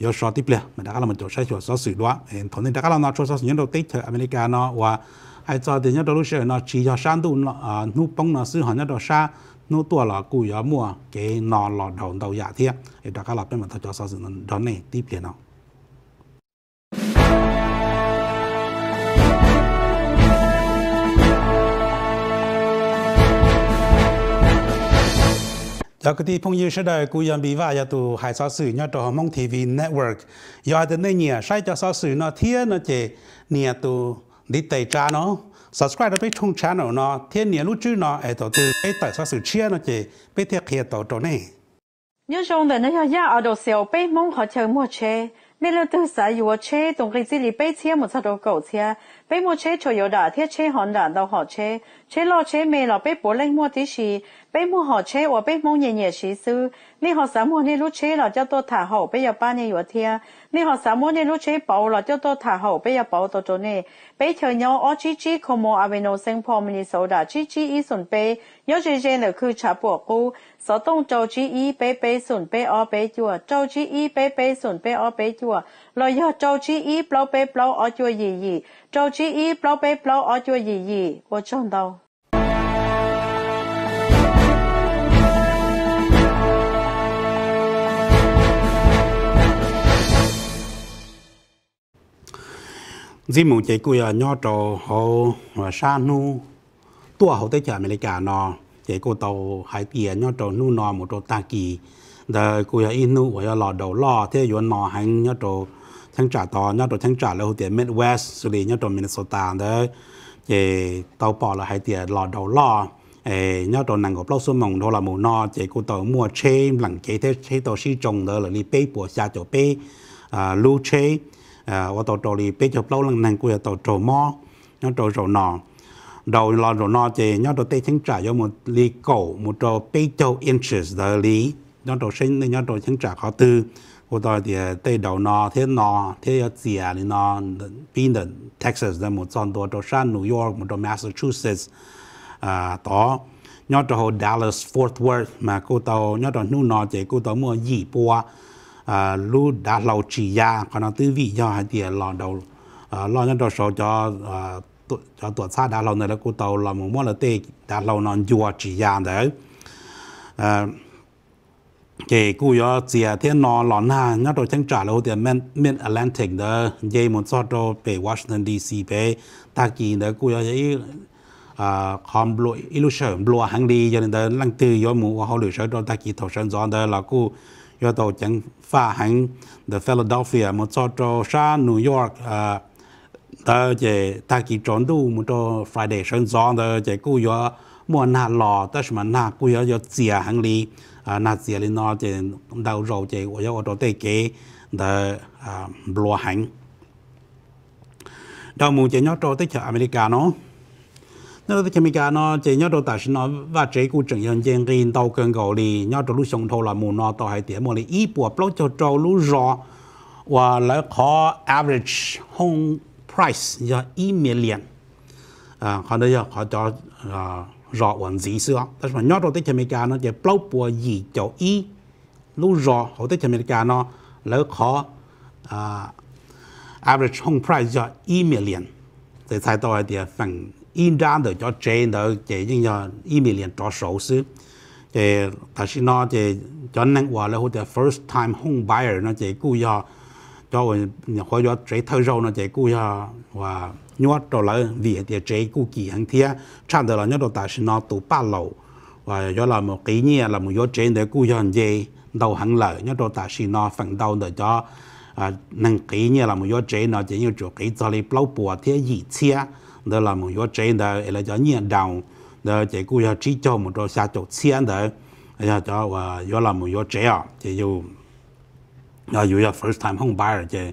有少啲咧，咪大家諗咪做晒做少少多，誒，同你大家諗嗱，做少少人都低頭，阿美利加咯，話係做啲人都攞少咯，只要山度咯，啊，努幫咯，少行人都沙，努多咯，故有冇啊，幾難落頭到廿天，誒，大家諗邊咪做少少人，當你啲片咯。giờ cái phong yêu sẽ đời cú dân bị vả giờ tụ hải sao sử nhau trò mong TV network giờ từ nơi nhỉ sai cho sao sử nó thiên nó chỉ nhỉ tụ đi tẩy trà nó subscribe tới chung channel nó thiên nhỉ lúc trước nó ai tổ từ cái tại sao sử chia nó chỉ biết thiệt hiện tổ tổ này nhớ trong đời nó ya ở đồ xèo bé mong họ chờ mua xe mấy lần từ xã yêu xe tổng cái gì bị bé xe một sao đồ cầu xe ไปมัวเช่โชยดาเทียเช่หอนดาดอกหอเช่เช่รอเช่เมลอไปปวดเล่งมัวี่ชีเปมัวหอเช่หัวเปมองเย็นเย็นชีซื้อนี่หอสามวันนี่รู้เช่เราจะตัวถ่าหอเปยาป้าเนี่ยอยู่เทียนี่หอสามวันนี่รู้เช่เป่าเราจะตัวถ่าหอเปยาเปาตัวโจเนี่ไปเชอยวโยอ้อชีจชี้ขโมอาเวโนเซงพอมินิโซดาชีจชีอีสุนเปย์โยเจเจเนคือชาปวกูสอต้องโจชีอีเปเปสุนเปอ้อเปจัวโจชีอีเปเปสุนเปออเปจัว Dì mong chạy cùi nhỏ trò hồ hòa sa nu tua hồ tới chả mày cả nò, chạy cô tàu hải tiền nhỏ trò nu nò một trò ta kỳ đời cùi in nu của lò đầu lò thế yon nò hành nhỏ trò ทั้งจ่าตอนยอดตัวทั้งจ่าแล้วเตียนเมดเวสสุริยอดตัวมินนิโซตาเด้อเจเตาปอละไฮเตียหลอดดาวล่อเอ้ยอดตัวนังกับเล่าสมองโทรมูนอเจกูตัวมัวเชหลังเจเทเชตัวชีจงเด้อหรือลีเป้ปัวชาโจเป้อ่าลูเชอ่าว่าตัวตัวลีเป้จบเล่าหลังนังกูตัวโจมอยอดตัวโจนอ đầu lo rồi nó thì nhớ đầu tây chẳng trả cho một ly cổ một trò pay châu interest the lý nhớ đầu sinh nhớ đầu chẳng trả khó tư 我到底对到那天那天要接的那边的 Texas 的么，转到到上 New York 么，到 Massachusetts 啊，到要到 Dallas Fort Worth 嘛，过到要到นู่น那这过到么伊波啊，路达老起呀，可能对位要还得老到啊，老要到手叫啊，ตัว叫ตัวซาดาเราเนี่ยแล้วกูเตาเราหมู่มั่วเราเตะดาเรานอนยัวจียางเด้อ cái cú yo chia thiên nó lón ha nhớ đồ chẳng trả lâu tiền men men Atlantic đó dây một sọt đồ về Washington DC về ta kỳ đó cú yo cái à hòm blue illusion blue hàng đi cho nên đó lăng tư yo mù họ lựa chọn đồ ta kỳ thầu sơn gió đó là cú yo tổ chẳng pha hàng the Philadelphia một sọt đồ sa New York à đó chế ta kỳ trốn đủ một đồ Friday sơn gió đó chế cú yo mua nà lò tất mà nà cú yo yo chia hàng đi à na xe lên nó chỉ đầu rồi chỉ ở chỗ đó tới cái the blow hành đầu mù chỉ nhớ cho tới chợ americano nó tới chợ americano chỉ nhớ tại sao nó và chỉ cụ trưởng nhân dân riêng tàu cần cầu đi nhớ cho lúc sống thâu là mù nó tàu hay tiền mù này ít bùa blow cho cho lúc và lại có average home price là 1 million à họ đây là họ cho rõ ổn dĩ xưa tại sao nhớ đầu tới chemi cả nó chỉ bao bùa gì cho y lúc rõ hậu tới chemi cả nó lỡ khó à, average home price cho y million thì thay tôi thì phần in ra được cho trên được chỉ những cho y million cho số xứ thì tại sao nó thì cho nên qua là hậu first time home buyer nó chỉ cú cho cho hồi hồi cho trẻ thơ râu nó chỉ cú cho và nhua đồ là vì thì chế cụ kỳ hàng thia chăn đồ là nhua đồ ta xin nó tụ ba lầu và do là một kỷ nhiên là một yếu chế để cụ dọn dê đầu hàng lợi nhua đồ ta xin nó phần đầu để cho à năng kỷ nhiên là một yếu chế nó chỉ như chỗ kỷ cho lấy lâu bùa thế gì chia đó là một yếu chế để là cho nhiên đầu để chế cụ dọn chỉ cho một chỗ xa chỗ chia để là cho và do là một yếu chế à chỉ dù là dù là first time home buyer rồi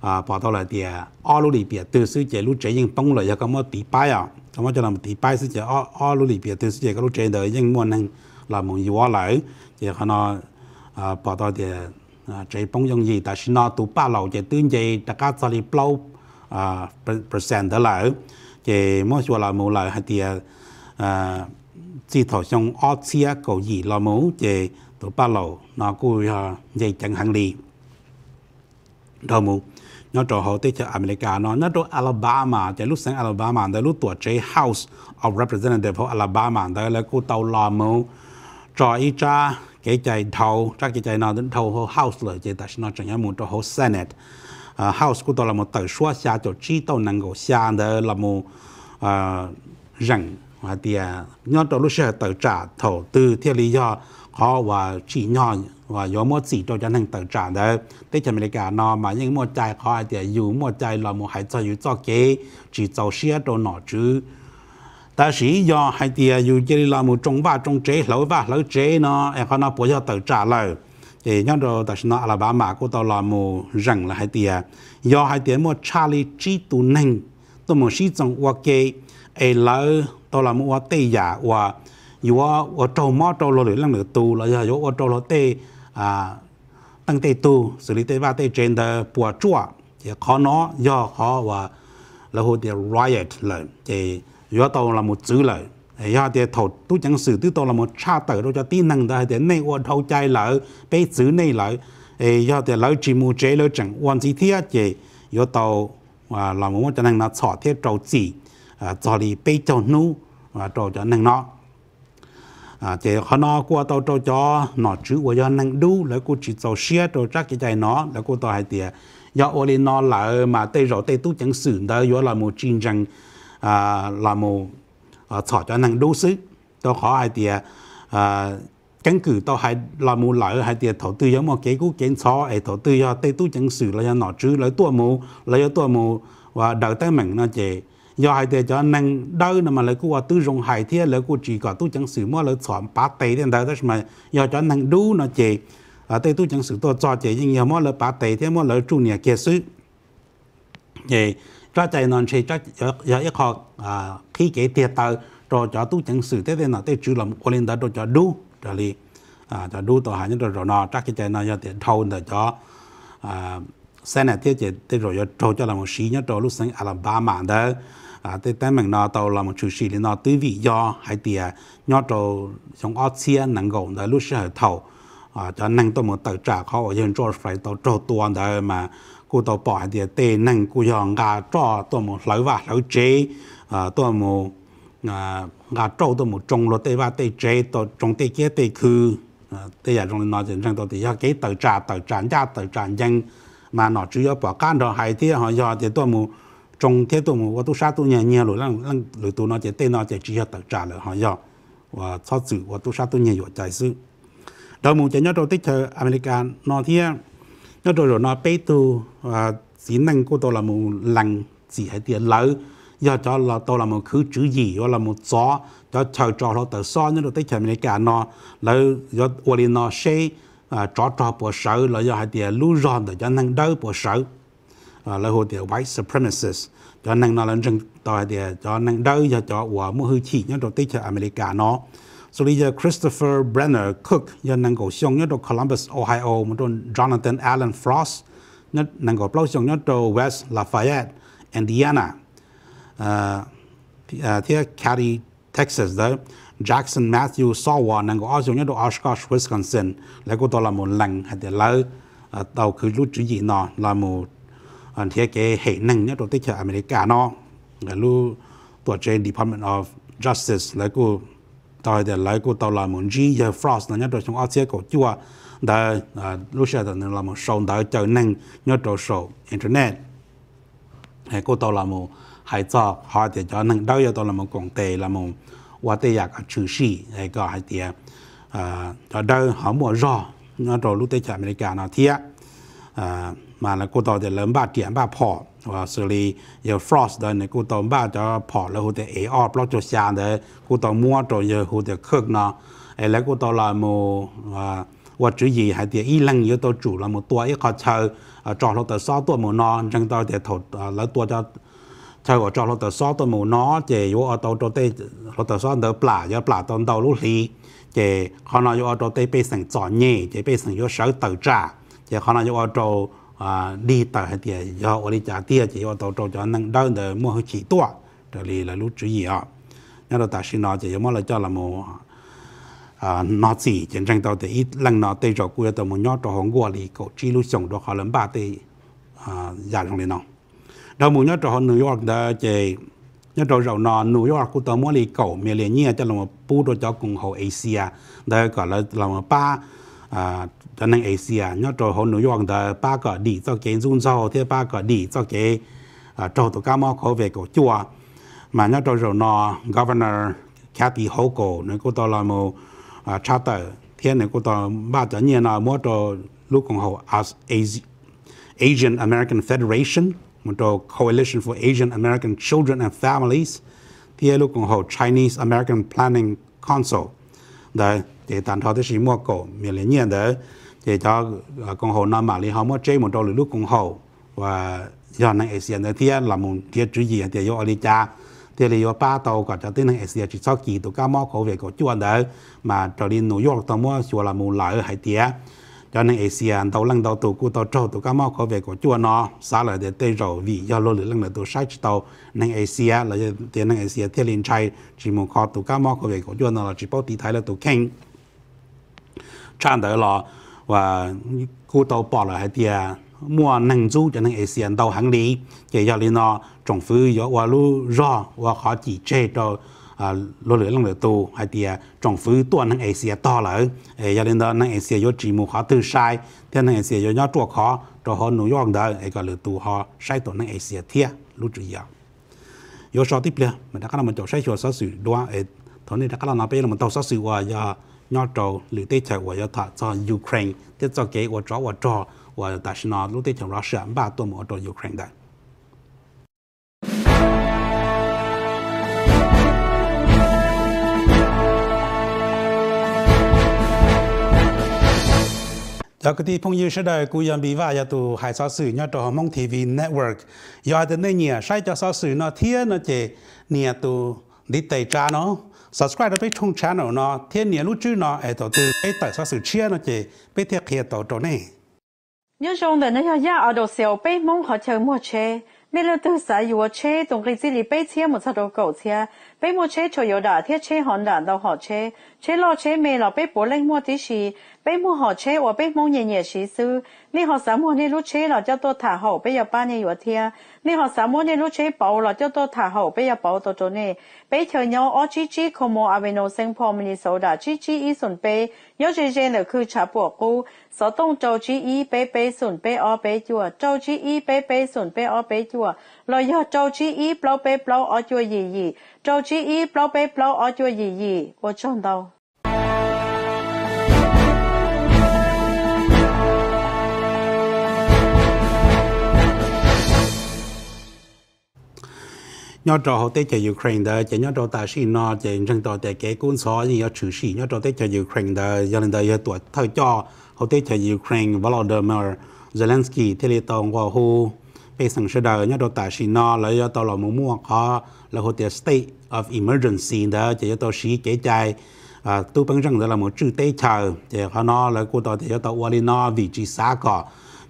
à bỏ tao lại tiền ở lúc đi bia từ sự chế lúc chế nhưng bông lại cái mà tỷ bài à cái mà cho làm tỷ bài sự chế ở ở lúc đi bia từ sự chế cái lúc chế đời nhưng muốn năng là gì quá lại thì khi nó à bỏ tao tiền chế bông dùng gì tại sao nó ba lầu chế tương chế tất cả xử lý à percent đó lại chế mỗi chỗ là muốn lại hay à chỉ thọ trong ở chia cầu gì là muốn chế tụ ba lầu nó cũng dây chẳng hàng đi đâu muốn nó cho họ tới cho America nó nó cho Alabama tại lúc sang Alabama tại lúc tuổi chế House of Representative của Alabama tại là cô tàu lò mù cho ý cha cái chạy thầu chắc cái chạy nào đến thầu họ House rồi chạy tại nó chẳng muốn cho họ Senate à, House của tôi là một tờ xóa xa cho chi tàu năng gỗ xa đó là một uh, rằng và thì nó cho lúc sẽ tờ trả thầu từ theo lý do họ và chỉ nhỏ ว่าย้อมจีตัวยันหนึ่งต่างจานเด้อที่อเมริกาเนาะมายังมัวใจเขาอาจจะอยู่มัวใจเรามัวหายใจอยู่จอกเกจีเจ้าเสียตัวหนอจื้อแต่สิยอหายเดียอยู่เจริญเรามัวจงบ้าจงเจ๋เหลวบ้าเหลวเจ๋เนาะไอ้เขาเนาะปวดยอต่างจานเลยเอ๋ยอดแต่สิเนาะอาลาบามากูตัวเรามัวรังละหายเดียยอหายเดียมัวชาลีจีตัวหนึ่งตัวมัวสิจงว่าเกไอ้เหลวตัวเรามัวเตียว่าอยู่ว่าว่าโจมอโจโลหรือลังหรือตูเราจะอยู่ว่าโจโลเต à tăng tây tu xử lý tây ba tây trên the bùa chua thì khó nó do khó và là hồi thì riot lên, thì do tàu là một chữ lợi do thì thổ tu chẳng sử tư tàu là một cha tử đâu cho tí năng đó thì nay qua thâu chạy lợi bé chữ này lợi do thì lợi chỉ mua chế lợi chẳng quan gì thiết thì do tàu à, là một cho năng nó sọ thiết trâu chỉ à, cho đi bé cho nu và trâu cho năng nó à chỉ họ nó qua tàu tàu cho nó chữ của do năng đu là cô chỉ tàu xe tàu chắc cái chạy nó là cô tàu hai tiền do ô lên nó là mà tây rồi tây tu chẳng xử đó do là một chiến rằng à là một à thọ cho năng đu sức tàu khó hai tiền à căn cứ tàu hai là một lợi hai tiền thầu tư giống một cái cú kiến so ấy thầu tư do tây tu chẳng xử là do nó chữ là tua mù là do tua mù và đầu tới mình nó chỉ giờ hai để cho nâng đâu mà lấy của tư dùng hải thế lấy của chỉ có tu chẳng sử mua lấy chọn bá tế đến đó mà giờ cho nâng đủ nó chỉ à đây tu chẳng sử tôi cho chỉ nhưng giờ mua lấy bá tế thế mua lấy chủ nhà kia sử vậy cho chạy non chỉ cho giờ ít họ à khi kể tiền tờ cho cho tu chẳng sử thế thế nào thế chữ làm quên lên đó rồi cho đủ rồi đi à cho đủ tờ hải nhất rồi rồi nó chắc cái chạy nó giờ tiền thâu để cho à sen này thế chỉ thế rồi cho cho làm một sĩ nhất rồi lúc sáng Alabama đó à tới mình nó tàu là một chủ sĩ là nó tư vị do hay thì nhớ trâu trong ở xe năng gồm đó lúc sẽ thầu à, cho năng tôi một tờ trả khó ở trên chỗ phải tàu trâu tuần đó mà cô tàu bỏ thì tê năng cô dọn gà cho tôi một lối và lối chế à, tôi một à gà tôi một trồng lối tê và tê chế tôi trồng tê kia tê khư à, tê giờ trong nó trên tôi thì do cái tờ trả tờ trả ra tờ trả dân mà nó chủ yếu bỏ can rồi hay thì họ do thì tôi một trong thế tụ một tôi sát tôi nhà nhà rồi lăng lăng rồi tôi nói chỉ tên nói chỉ chỉ tập trả lại họ do và thoát sự và tôi sát tôi nhà rồi chạy sự đầu một chỉ nhớ đầu tích thời America nó thì nhớ đầu rồi nó bê tu và chỉ năng của tôi là một lần chỉ hay tiền lỡ do cho là tôi là một khứ chữ gì hoặc là một gió cho chờ trò nó tờ so nhớ đầu tích thời America nó lỡ do Orlando Shay trò trò bộ sở là do hai tiền lưu ròn để cho năng đỡ bộ sở Ờ, là hồ tiểu white supremacist cho nên nó là rừng tòi địa cho nên đỡ cho cho của mua hư chỉ nhất đầu tích cho America nó so bây giờ Christopher Brenner Cook cho nên cổ xong nhớ đầu Columbus Ohio một đầu Jonathan Allen Frost nhớ nên cổ bao xong nhớ đầu West Lafayette Indiana ờ, thì ờ, Cary Texas đó Jackson Matthew Sawa nên cổ ở xong nhớ đầu Oshkosh Wisconsin lại cô tôi là một lần hay là tàu cứ lúc chữ gì nó là một อนเทียเกเห็นหนึ่งเนี่ยตัวที่เขียอเมริกาเนาะลูตัวเจน Department of Justice แล้วกูต่อเดี๋ยวแล้วกูต่อลามุนจีเยฟรอสเนี่ยตัวชงอาเซียกูจัวแต่ลูเชียตอนนั้นลามุนส่งแต่เจอหนึ่งเนี่ยตัวส่งอินเทอร์เน็ตให้กูต่อลามุนหายจอบหาเดียวจอหนึ่งเดียวต่อลามุนกงเตลามุนว่าเตอยากชื่อชีไอ้ก็หายเดียวจอเดินหอมัวรอเนี่ยตัวลูเตจากอเมริกาเนาะเทียอ่า mà là cô tàu để lớn ba tiền ba phỏ và xử lý giờ frost đó này cô tàu ba cho phỏ là hồ để ế off lo cho xa để cô tàu mua rồi giờ hồ để khước nó ấy là cô tàu là một và chữ gì hay thì y lăng yếu tàu chủ là một tua ít khó chơi cho nó tàu sáu tua một non chẳng tàu để thổ lấy tua cho chơi của cho nó tàu sáu tua một nó chỉ yếu ở tàu cho tê nó tàu sáu đỡ plả giờ plả tàu tàu lúc lì chỉ họ nói vô ở tàu tê bị sành tròn nhẹ chỉ bị sành yếu sáu tự trả chỉ họ nói yếu ở tàu à đi tại hai tiền do ở đi trả tiền chỉ ở tàu tàu cho năng đơn đời mua hơi chỉ tua trở đi là lúc chữ gì ạ nên là ta xin nói chỉ mỗi là cho là một à nó chỉ chiến tranh tàu thì ít lần nó tây rồi cuối tàu một nhót cho hong qua thì cổ chi lúc sống đó khó lắm ba tây à giả trong liền nó, đầu một nhót cho hong New York đó chỉ nhớ rồi rồi nó New York của tàu mỗi lì cổ miền liền nhia cho là một pu đồ cho cùng hậu Asia đây gọi là là một ba à cho nên Asia nhớ cho họ nội dung là ba cái đi cho cái run sau thì ba cái đi cho cái à cho tụi cá mò khó về cổ chùa mà nhớ cho rồi nó governor Kathy Hochul nó cô ta là một à charter thì nó cô ta ba trăm nhiên là mua cho lúc còn họ as Asian American Federation một cho Coalition for Asian American Children and Families thì lúc còn họ Chinese American Planning Council đấy để tạm thời thì mua cổ miền liên nhiên đấy thì cho à, con hồ nam mà li họ mới chế một trò lúc con hồ và do Năng Asia này thì là một thiết chữ gì thì do Ali cha thì là do ba tàu cả cho tới Năng Asia chỉ sau kỳ tụ cá mò khẩu về của chuẩn đấy mà cho đi New York tàu mua chùa là một lợi hải tía cho nên Asia tàu lăng tàu tụ của tàu Châu tụ cá mò khẩu về của chuẩn nó xa lại để tây rồi vì do lô lửa lăng là tụ sai tàu Năng Asia là tiền Năng Asia thiết liên trai chỉ một kho tụ cá mò khẩu về của chuẩn nó là chỉ bảo tí thái là tụ kinh chăn đấy là và cô tàu bỏ lại hai tia à, mua năng du cho nên ASEAN tàu hàng lý chỉ cho nên nó trồng phứ, do và lu rõ và khó chỉ chế cho à lô lửa lòng lửa tu hai tia à, trong phu tua năng ASEAN to là ấy cho nên đó năng ASEAN do chỉ mù khó từ sai thế năng ASEAN do nhớ chua khó cho họ nuôi dưỡng đó ấy gọi lửa tù họ sai tổ năng ASEAN thia lúc chỉ giờ yo sau tiếp liền mình đã có làm một cho sai chua sát sự đoa ấy thôi nên đã có làm nó bây là mình tàu sát sự qua giờ nó trâu lữ tế chờ của ta cho Ukraine thế cho cái của cho của cho của ta xin nó lữ tế chờ Russia ba tôi muốn cho Ukraine đấy cho cái thì phong yêu sẽ đời cú dân bị vạ hải sao sử nhau trò mong TV network giờ từ nơi nhỉ sai cho sao sử nó thiên nó chỉ nhỉ tụ đi tẩy cha nó subscribe ไปช่อง channel เนาะเทียนเนี่ยรู้จื้อเนาะไอ้ตัวตือไอ้แต่สักสื่อเชี่ยเนาะเจไปเทียบเคียตัวตัวนี่ยูชงเดินเนี่ยยาเอาดอกเสียวไปมองขอเชิงมัวเชไม่เลือกตัวสายอยู่เชตรงกิจซิลีไปเชี่ยหมดสะดวกเกเชี่ยไปมัวเชโชยดาเทียเชหอนดาดเรหอเชเชรอเชเมเราไปปวดเล่งมัวที่ชี bé mua họ chế và bé mua nhẹ nhẹ chỉ sư nếu họ sắm mua nên lúc chế là cho tôi thả hậu bây giờ ba nhẹ vừa thia nếu họ sắm mua nên lúc chế bảo là cho tôi thả hậu bây giờ bảo tôi chỗ này bé chờ nhau ở chỉ chỉ không mua aveno sinh phò mình số đã chỉ chỉ ý sủng bé nhớ chỉ chỉ là cứ chả bỏ cô số đông châu chỉ ý bé bé sủng bé ở bé chùa châu chỉ ý bé bé sủng bé ở bé chùa rồi giờ châu chỉ ý bao bé bao gì gì châu chỉ ý bao bé bao ở gì gì của chồng đâu nhớ trò họ tới cho Ukraine đó chỉ nhớ trò ta sĩ nó chỉ rằng trò để cái quân xóa gì nhớ chữ sĩ nhớ trò tới cho Ukraine đó do nên đó giờ tuổi thời cho họ tới cho Ukraine Volodymyr Zelensky thì lấy tàu qua hồ về sẵn sơ đời nhớ trò ta sĩ nó là do tàu là mua mua họ là họ tới state of emergency đó chỉ do tàu sĩ chế chạy à tôi bằng rằng đó là một chữ tế chờ chỉ họ nó là của tàu thì do tàu qua vị trí xa cả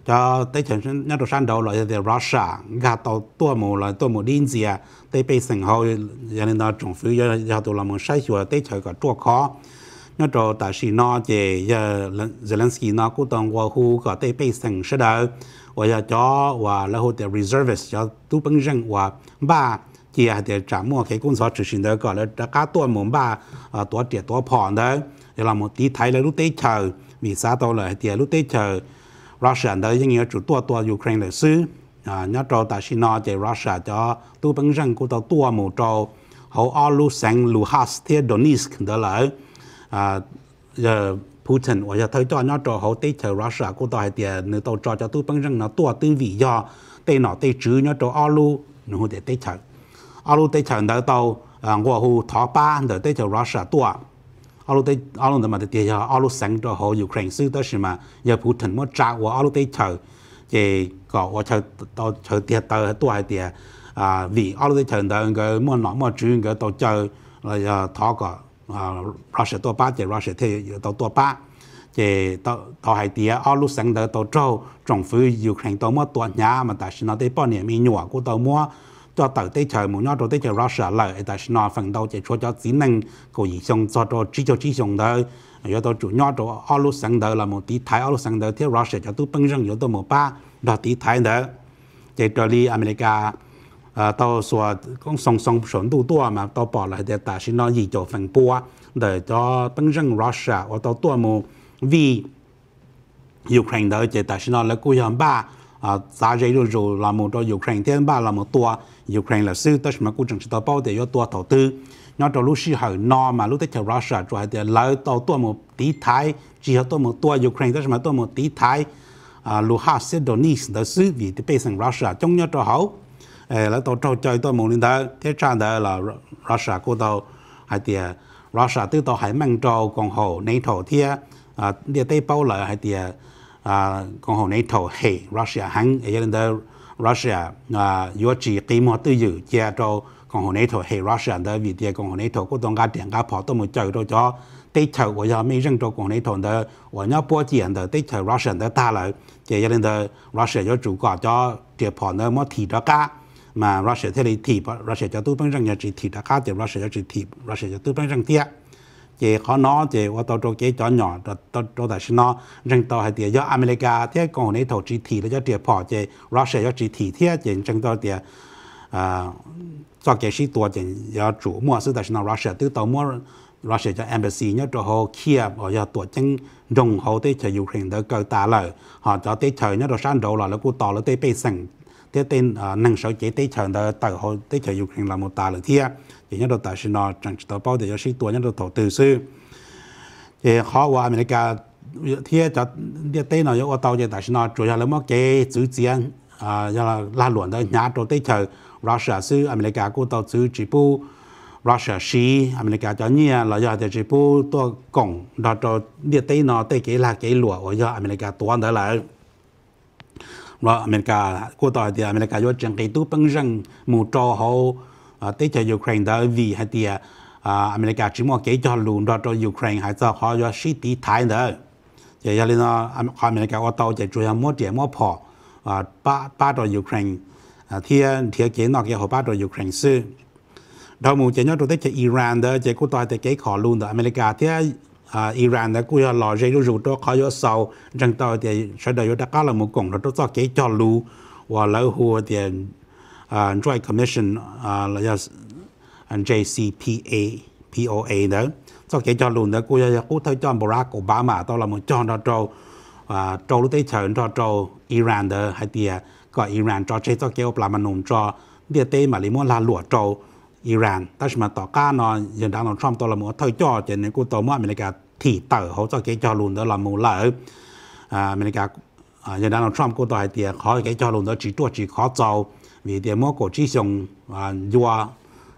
cho tới chân sinh nhất đồ san đầu lại từ Russia gạt tàu tua mù là tua mù điên gì à tới bây sinh hậu cho nên nó trồng phiếu cho cho tụi làm một sai chùa tới trời cả chùa khó nó trò tại sĩ nó về giờ Zelensky nó cũng đang qua khu cả tới bây sinh sẽ đỡ và giờ cho và là hồ tiêu reservist cho tu bưng dân và ba chỉ là để trả mua cái công sở chỉ sinh đó gọi là cả tua mù ba à, tua trẻ tua phòn đó là một tí thấy là lúc tới chờ vì sao tôi lại thì lúc tới chờ Russia đã những người chủ tua tua Ukraine lịch sử nhà nhớ cho ta xin nói về Russia cho tôi bản thân của tàu tua một cho hậu ở Luhansk Luhansk thì Donetsk đó là giờ Putin và giờ thấy cho nhà cho hậu tây thời Russia của tàu hay tiền nơi tàu cho cho tôi bản thân nó tua tư vị do tây nọ tây chứ nhà cho ở Lu nó hồi tây thời ở Lu tây thời đó tàu à ngô hù thọ ba đó tây thời Russia tua 阿拉对阿拉他妈的底下阿拉省着好 Ukraine 输的是嘛，也不成么炸我阿拉对头，这个我头到头底到多还点啊，为阿拉对头的个么那么主个到就来呀他个啊，Russia 多巴这 Russia 他到多巴。thì tao tao hay tía ao lúc sáng đó tao trâu trong phía Ukraine tao mua tuần nhà mà tại sao nó tới bao nhiêu mi nhua của tao mua cho tàu tới chờ một nhóm rồi tới chờ Russia lại tại sao nó phần đầu chỉ cho cho chỉ năng của dị xong cho cho chỉ cho chỉ xong thôi rồi tôi chủ nhóm rồi Alu sáng đời là một tí thái Alu sáng đời theo Russia cho tôi bưng rằng yếu tôi một ba đó tí thái nữa chỉ cho đi America à tàu xua cũng song song sốn tu tua mà tàu bỏ lại để tại sao nó gì cho phần bua để cho bưng rằng Russia và tàu tua một vì Ukraine đó chỉ tại sao nó là cố hàng ba à giá rẻ rồi là một cho Ukraine thêm ba là một tua Ukraine là sư tôi mà cũng chẳng chỉ tao bao để cho tôi đầu tư nó cho lúc xí hậu nó mà lúc tới cho Russia cho thì lỡ tao tôi một tí thái chỉ hậu tôi một tôi Ukraine tôi mà tôi một tí thái à Luhansk Donetsk là sư vì thì bên sang Russia trong nhớ cho hậu là tao cho chơi tôi một lần đó thế cha đó là Russia cô tao hay thì Russia từ tao hãy mang trâu con hậu NATO thì à địa tây bao lợi hay thì à còn hậu NATO hệ Russia hắn ở trên đó Russia à yo chỉ cái mà tự dự chia cho cộng hòa NATO hay Russia đó vì thế cộng hòa NATO có đông cái tiền cái 跑到 một chỗ đó cho tết chờ của nhà mình dân cho cộng hòa NATO đó và nhà bỏ tiền đó tết chờ Russia đó ta lại chỉ cho nên đó Russia yo chủ cả cho tiền 跑 nó mà thì đó cả mà Russia thế này thì Russia cho tôi bên rằng nhà chỉ thì đó cả thì Russia cho chỉ thì Russia cho tôi bên rằng tiếc chế khó nó chế và tao cho chế cho nhỏ rồi tao cho đại sinh nó rằng tao hay tiền do America thế còn hồi nãy thầu chỉ thị là do tiền bỏ chế Russia do chỉ thị thế chế rằng tao tiền à cho cái sĩ tua chế do chủ mua sự đại sinh nó Russia tự tao mua Russia cho embassy nhớ cho họ Kiev ở do tổ chức đồng hồ tới chơi Ukraine tới cơ ta lời họ cho tới chơi nhớ rồi sang đầu là lúc cũng là tới bị sẵn tới tên à, năng sở chế tới chơi tới tới hồ tới chơi Ukraine là một ta lời thiệt thì nhân đầu tài sinh từ sư thì họ qua mình cả thế cho thế tây nó yêu tàu cho là mất cái chữ chiến à là la luận đó nhà đầu tây chờ Russia sư America của tàu chữ chỉ bu Russia sĩ America cho nhia là do thì chỉ bu tôi cổng đó cho thế tây nó tây cái là cái lụa ở do America toàn đó là rồi America của tàu thì America do chẳng cái tu bằng rằng mù trò hậu Ờ, tới à, cho Ukraine đó vì hay thì America chỉ muốn kể cho luôn đó cho Ukraine hay cho họ cho sĩ tí thái đó thì giờ lên nó à, America ở tàu chạy chủ yếu mua tiền mua phò à, ba ba cho Ukraine thì thì kể nó cái họ ba cho Ukraine sư đầu mù chỉ nhớ tôi tới cho Iran đó chỉ của tôi tới kể họ luôn đó America thì Iran đã cũng lo dây rủ cho khó cho sau rằng tôi thì sau đó đã có là một cổng đó cho kể cho luôn và lâu hùa tiền Joint uh, Commission uh, là do JCPA POA đó sau khi cho luôn đó cô cô thấy cho Barack Obama tôi là một cho đó trâu à lúc đấy chờ cho trâu Iran đó hay thì có à, Iran cho chế cho kêu là mà nộm cho địa tế mà lý muốn là lụa trâu Iran ta mà tỏ ca nó hiện đang nó Trump tôi là một thời cho cho nên cô tôi muốn America thì tờ hỗ cho cái cho luôn đó là một lỡ à America hiện đang nó Trump cô tôi thì à, khó cái cho luôn đó chỉ tua chỉ khó giàu vì để mua cổ trí dùng à dùa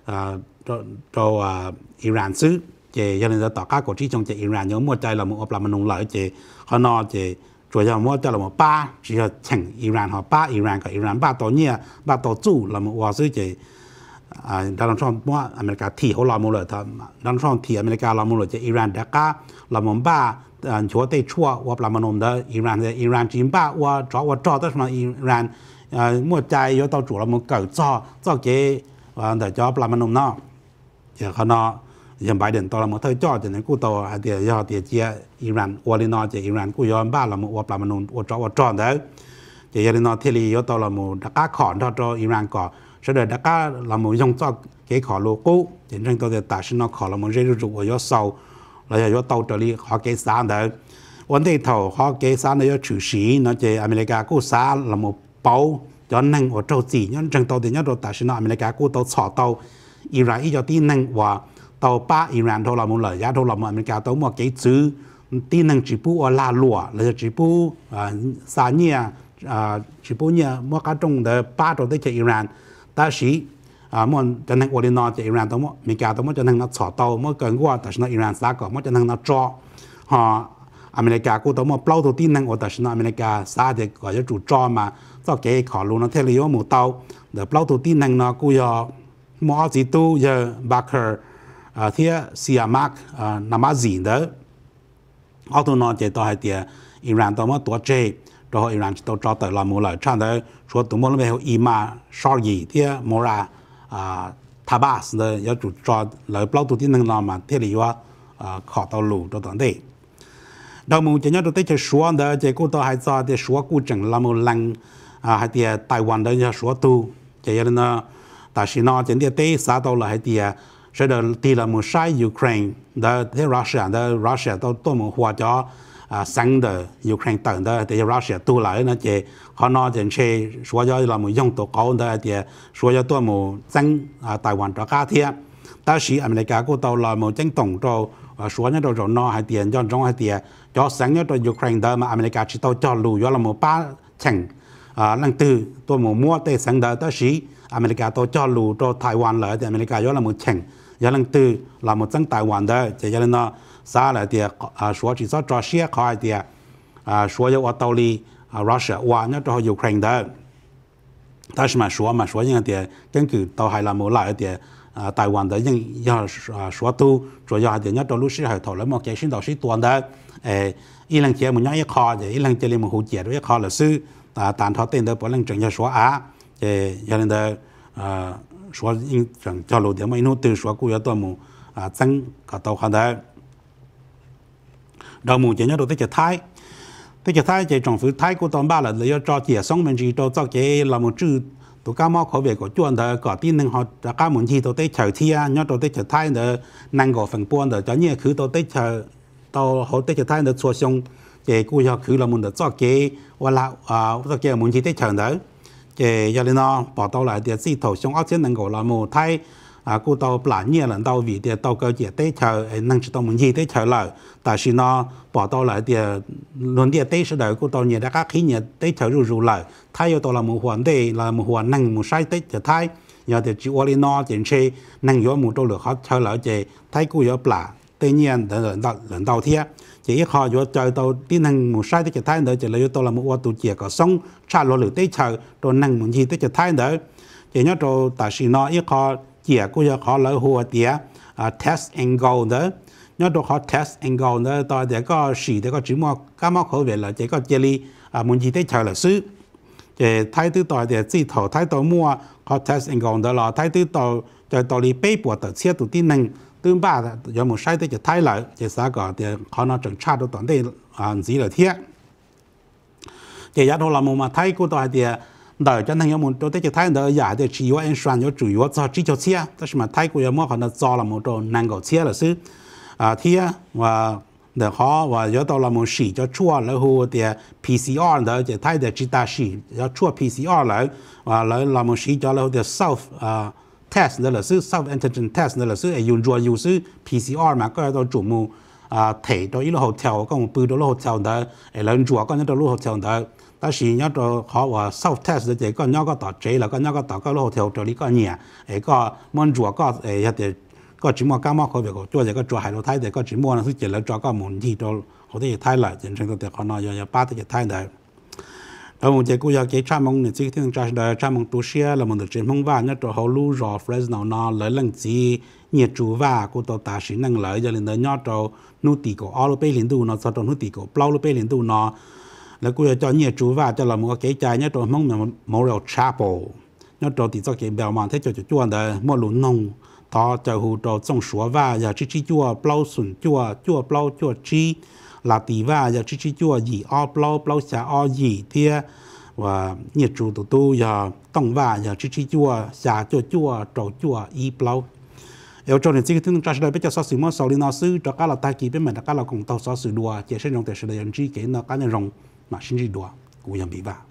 à cho cho à Iran xứ chế cho nên là tỏ các cổ trí dùng chế Iran nhớ mua trái là một ốp làm nông lợi chế họ nói chế chủ yếu mua chơi là một ba chỉ là thành Iran họ ba Iran cái Iran ba tổ nhia ba tổ chủ là một hoa xứ chế à Donald Trump mua America thì họ làm một lợi thôi Donald Trump thì America làm một lợi chế Iran đã cả là một ba chúa tây chua hoặc là mình nông đó Iran Iran chính ba hoặc cho hoặc cho đó là Iran À, mua trái yếu tàu chủ là một cỡ cho cho cái và để cho làm ăn nó thì họ nó hiện bài điện tao là một thời cho cho nên cụ tàu, à thì do thì chia Iran qua lên nó thì Iran cụ yếu ba là một qua làm ăn ô cho ô cho đấy thì giờ nó thì yếu tàu là một đã cá khỏn cho cho Iran có sau đó đã cá là một dòng cho cái khó lô cũ thì nên tôi thì tại sao nó khó là một dây rượu ở yếu sâu là yếu tàu trở đi họ cái sáng đấy vấn đề thầu họ cái sáng nó yếu chủ sĩ nó chỉ America cụ sáng là một bao cho năng ở châu chỉ nhân rằng tàu thì nhân rồi tại mình cả cô tàu sọ tàu Iran ít cho năng và tàu ba Iran là một lời giá thôi mình cả tàu một cái chữ tin năng chỉ bu ở la lụa là chỉ bu à, sa nhia à, chỉ bu nhia một cái trong đó ba tàu tới chơi Iran à muốn cho năng ở đây nó chơi Iran tàu một mình cả tàu một cho năng nó sọ tàu một cần qua tại sao Iran sao có một cho năng nó cho họ อเมริกากูต้องมาเปล่าตัวที่นั่งอดแต่ชนะอเมริกาซาเด็กก็จะจู่จอมา cho cái khó luôn nó theo lý mù tàu để bao tụ tin năng nó cũng giờ mua gì tu giờ bạc hờ à thia xia mắc à nằm gì đó ở tụ nó chỉ tao hay tiệt Iran tao mà tổ chế rồi Iran tao cho tới là mua lại chăn đó số tụ mua là mấy ima sao gì thia mua ra à Tabas đó yếu chủ cho lại bao tụ tin năng nó mà thế lý do à khó tao lù cho tận đây đầu mù chỉ nhớ được tới chơi xuống đó chỉ cô tao hay cho thì xuống cô chẳng là một lần à hay thì Đài đó nhà số tu chỉ là nó tại sao nó chỉ là tế xã đâu là hay thì à, sẽ là thì là một sai Ukraine đó thế Russia đó Russia đó tôi muốn hòa cho à sang đó Ukraine tận đó thì Russia tu lại nó chỉ họ nó chỉ sẽ số cho là một dân tộc cao đó thì à, số cho tôi một dân à Đài Loan đó cá thiệt à. ta sĩ America của tàu là một chính tổng cho số nhất đầu nó hay tiền cho trong hay tiền cho sáng nhất cho Ukraine đó mà America chỉ tàu cho lùi là một ba thành à lần từ tôi muốn mua tê sáng đó tới sĩ America tôi cho lù cho Taiwan lại thì America đó là một chèn giờ năng từ là một dân Taiwan đó thì giờ nó xa lại thì à số chỉ số cho xe khỏi thì à số yêu ở tàu đi Russia qua nhớ cho Ukraine đó ta mà số mà số như thì căn cứ tàu hay là một lại thì à Taiwan đó nhưng giờ số à, tu cho giờ thì nhớ cho lúc sĩ hay thầu lấy một cái sinh đạo sĩ tuần đó ê ý lần kia mình nhớ cái kho thì ý lần kia mình hỗ trợ với khó là sư 啊，但他等到不能正确说啊，这现在的呃说因正交流的嘛，因为都说古要多么啊增，可到后头，到目前呢都在这太。tôi cho thấy chỉ trong phía thái của toàn ba là lấy cho chỉ xong mình chỉ cho cho cái là một chữ tôi cá mò khó về của chuẩn đó có tin nên họ đã cá muốn gì tôi tới chờ thi à nhớ tôi tới chờ thay nữa năng gõ phần buôn rồi cho nhiều thứ tôi tới chờ tôi họ tới chờ thay nữa xua xong chế cú cho khử à, là muốn được cho kế và là à cho kế muốn chỉ tới chẳng đó chế cho nên nó bỏ tàu lại thì sĩ thầu trong áo chiến năng cầu là một thay à cú tàu là nhiều lần tàu vì thì tàu cơ chế tới chờ à, năng chỉ tàu muốn chỉ tới chờ là tại vì nó bỏ tàu lại thì luôn thì tới sự đời cú tàu nhiều đã các khí nhiều tới chờ rủ rủ lại thay cho tàu là một hoàn đề là một hoàn năng một sai tới chờ thay giờ thì chỉ qua đi nó chỉ chơi năng yếu một trâu lửa khó chờ lại chế thay cú yếu là tây nhiên đã lần đầu lần đầu thiên chỉ họ vừa chờ tàu đi năng một sai tới chợ thái nữa chỉ là tôi tàu là một ô tô chè có sông xa lộ lửa tới chợ rồi năng một gì tới chợ thái nữa chỉ nhớ rồi ta xin nói ít họ chè cũng giờ họ lấy hùa tía test and go nữa nhớ rồi họ test and go nữa tôi để có xì để có chỉ mua cá mắc khẩu về là chỉ có jelly à một gì tới chợ là xứ chỉ thái tư tàu để chỉ thầu thái tôi mua họ test and go nữa là thái tư tôi chờ tôi đi bê bùa tàu xe tụi đi năng tương ba giờ một sai tới chỉ thay lại chỉ sao cả thì họ nó chẳng cha được toàn đây à gì là thế chỉ giá thôi là một mà thay của tôi thì cho chân thành một tôi thấy chỉ thay đời giả thì chỉ có anh soạn có chủ yếu cho chỉ cho xe đó mà thay của một họ nó cho là một đồ năng cầu xe là sư à thế và để họ và giờ tôi là một sĩ cho chua là hồ thì PCR đó chỉ thay để chỉ ta sĩ cho chua PCR lại và lại là một sĩ cho là hồ thì self à test nữa là sư self antigen test nữa là sư ai dùng rồi dùng sư PCR mà cái đó chủ mù à thể đó ít là hotel có một bữa đó là hotel đó ai lần chùa có những đó là hotel đó ta chỉ nhớ cho họ và self test đó chỉ có nhớ có tọt chế là có nhớ có tọt có là hotel cho lý có nhẹ ai có muốn chùa có ai hết thì có chỉ mua cá mò có việc có chùa thì chùa hải đồ thái thì có chỉ mua là sư chỉ là chùa có muốn gì đó họ thì thái lại chính trường đó thì họ nói giờ ba thì thái đấy ở vùng chế cũng giờ chế trăm mong nè chỉ thiên trăm đời trăm mong tu sĩ là một được chế mong và nhất chỗ hậu lưu rõ Fresno nó lấy lần gì nhiệt chú và cô tàu ta sĩ năng lợi giờ lên đời nhau chỗ nô tỷ cổ ao lúp lên tu nó sau chỗ nô tỷ cổ plau lúp lên tu nó là cô giờ cho nhiệt chú và cho là một cái trái nhất chỗ mong mình một đầu chapel nhất chỗ thì cho cái bèo mà thế cho chỗ chuan đời mua lún nông thọ cho hù chỗ trong sủa và giờ chỉ chỉ chua plau sủn chua chua plau chua chi là tỷ và giờ chỉ chỉ chua gì o plo plo xả o gì thì và nhiệt chủ tụ tu giờ tổng và giờ chỉ chỉ chua xả chua chua trầu chua y plo yêu cho nên chỉ thương trả sự bây giờ so sử mới so liên nó sư cho các là ta kỳ biết mình là các là cùng tàu so sử đùa chỉ sẽ dùng để sự đời chỉ kể nó các nhân rồng mà sinh gì đùa bị vả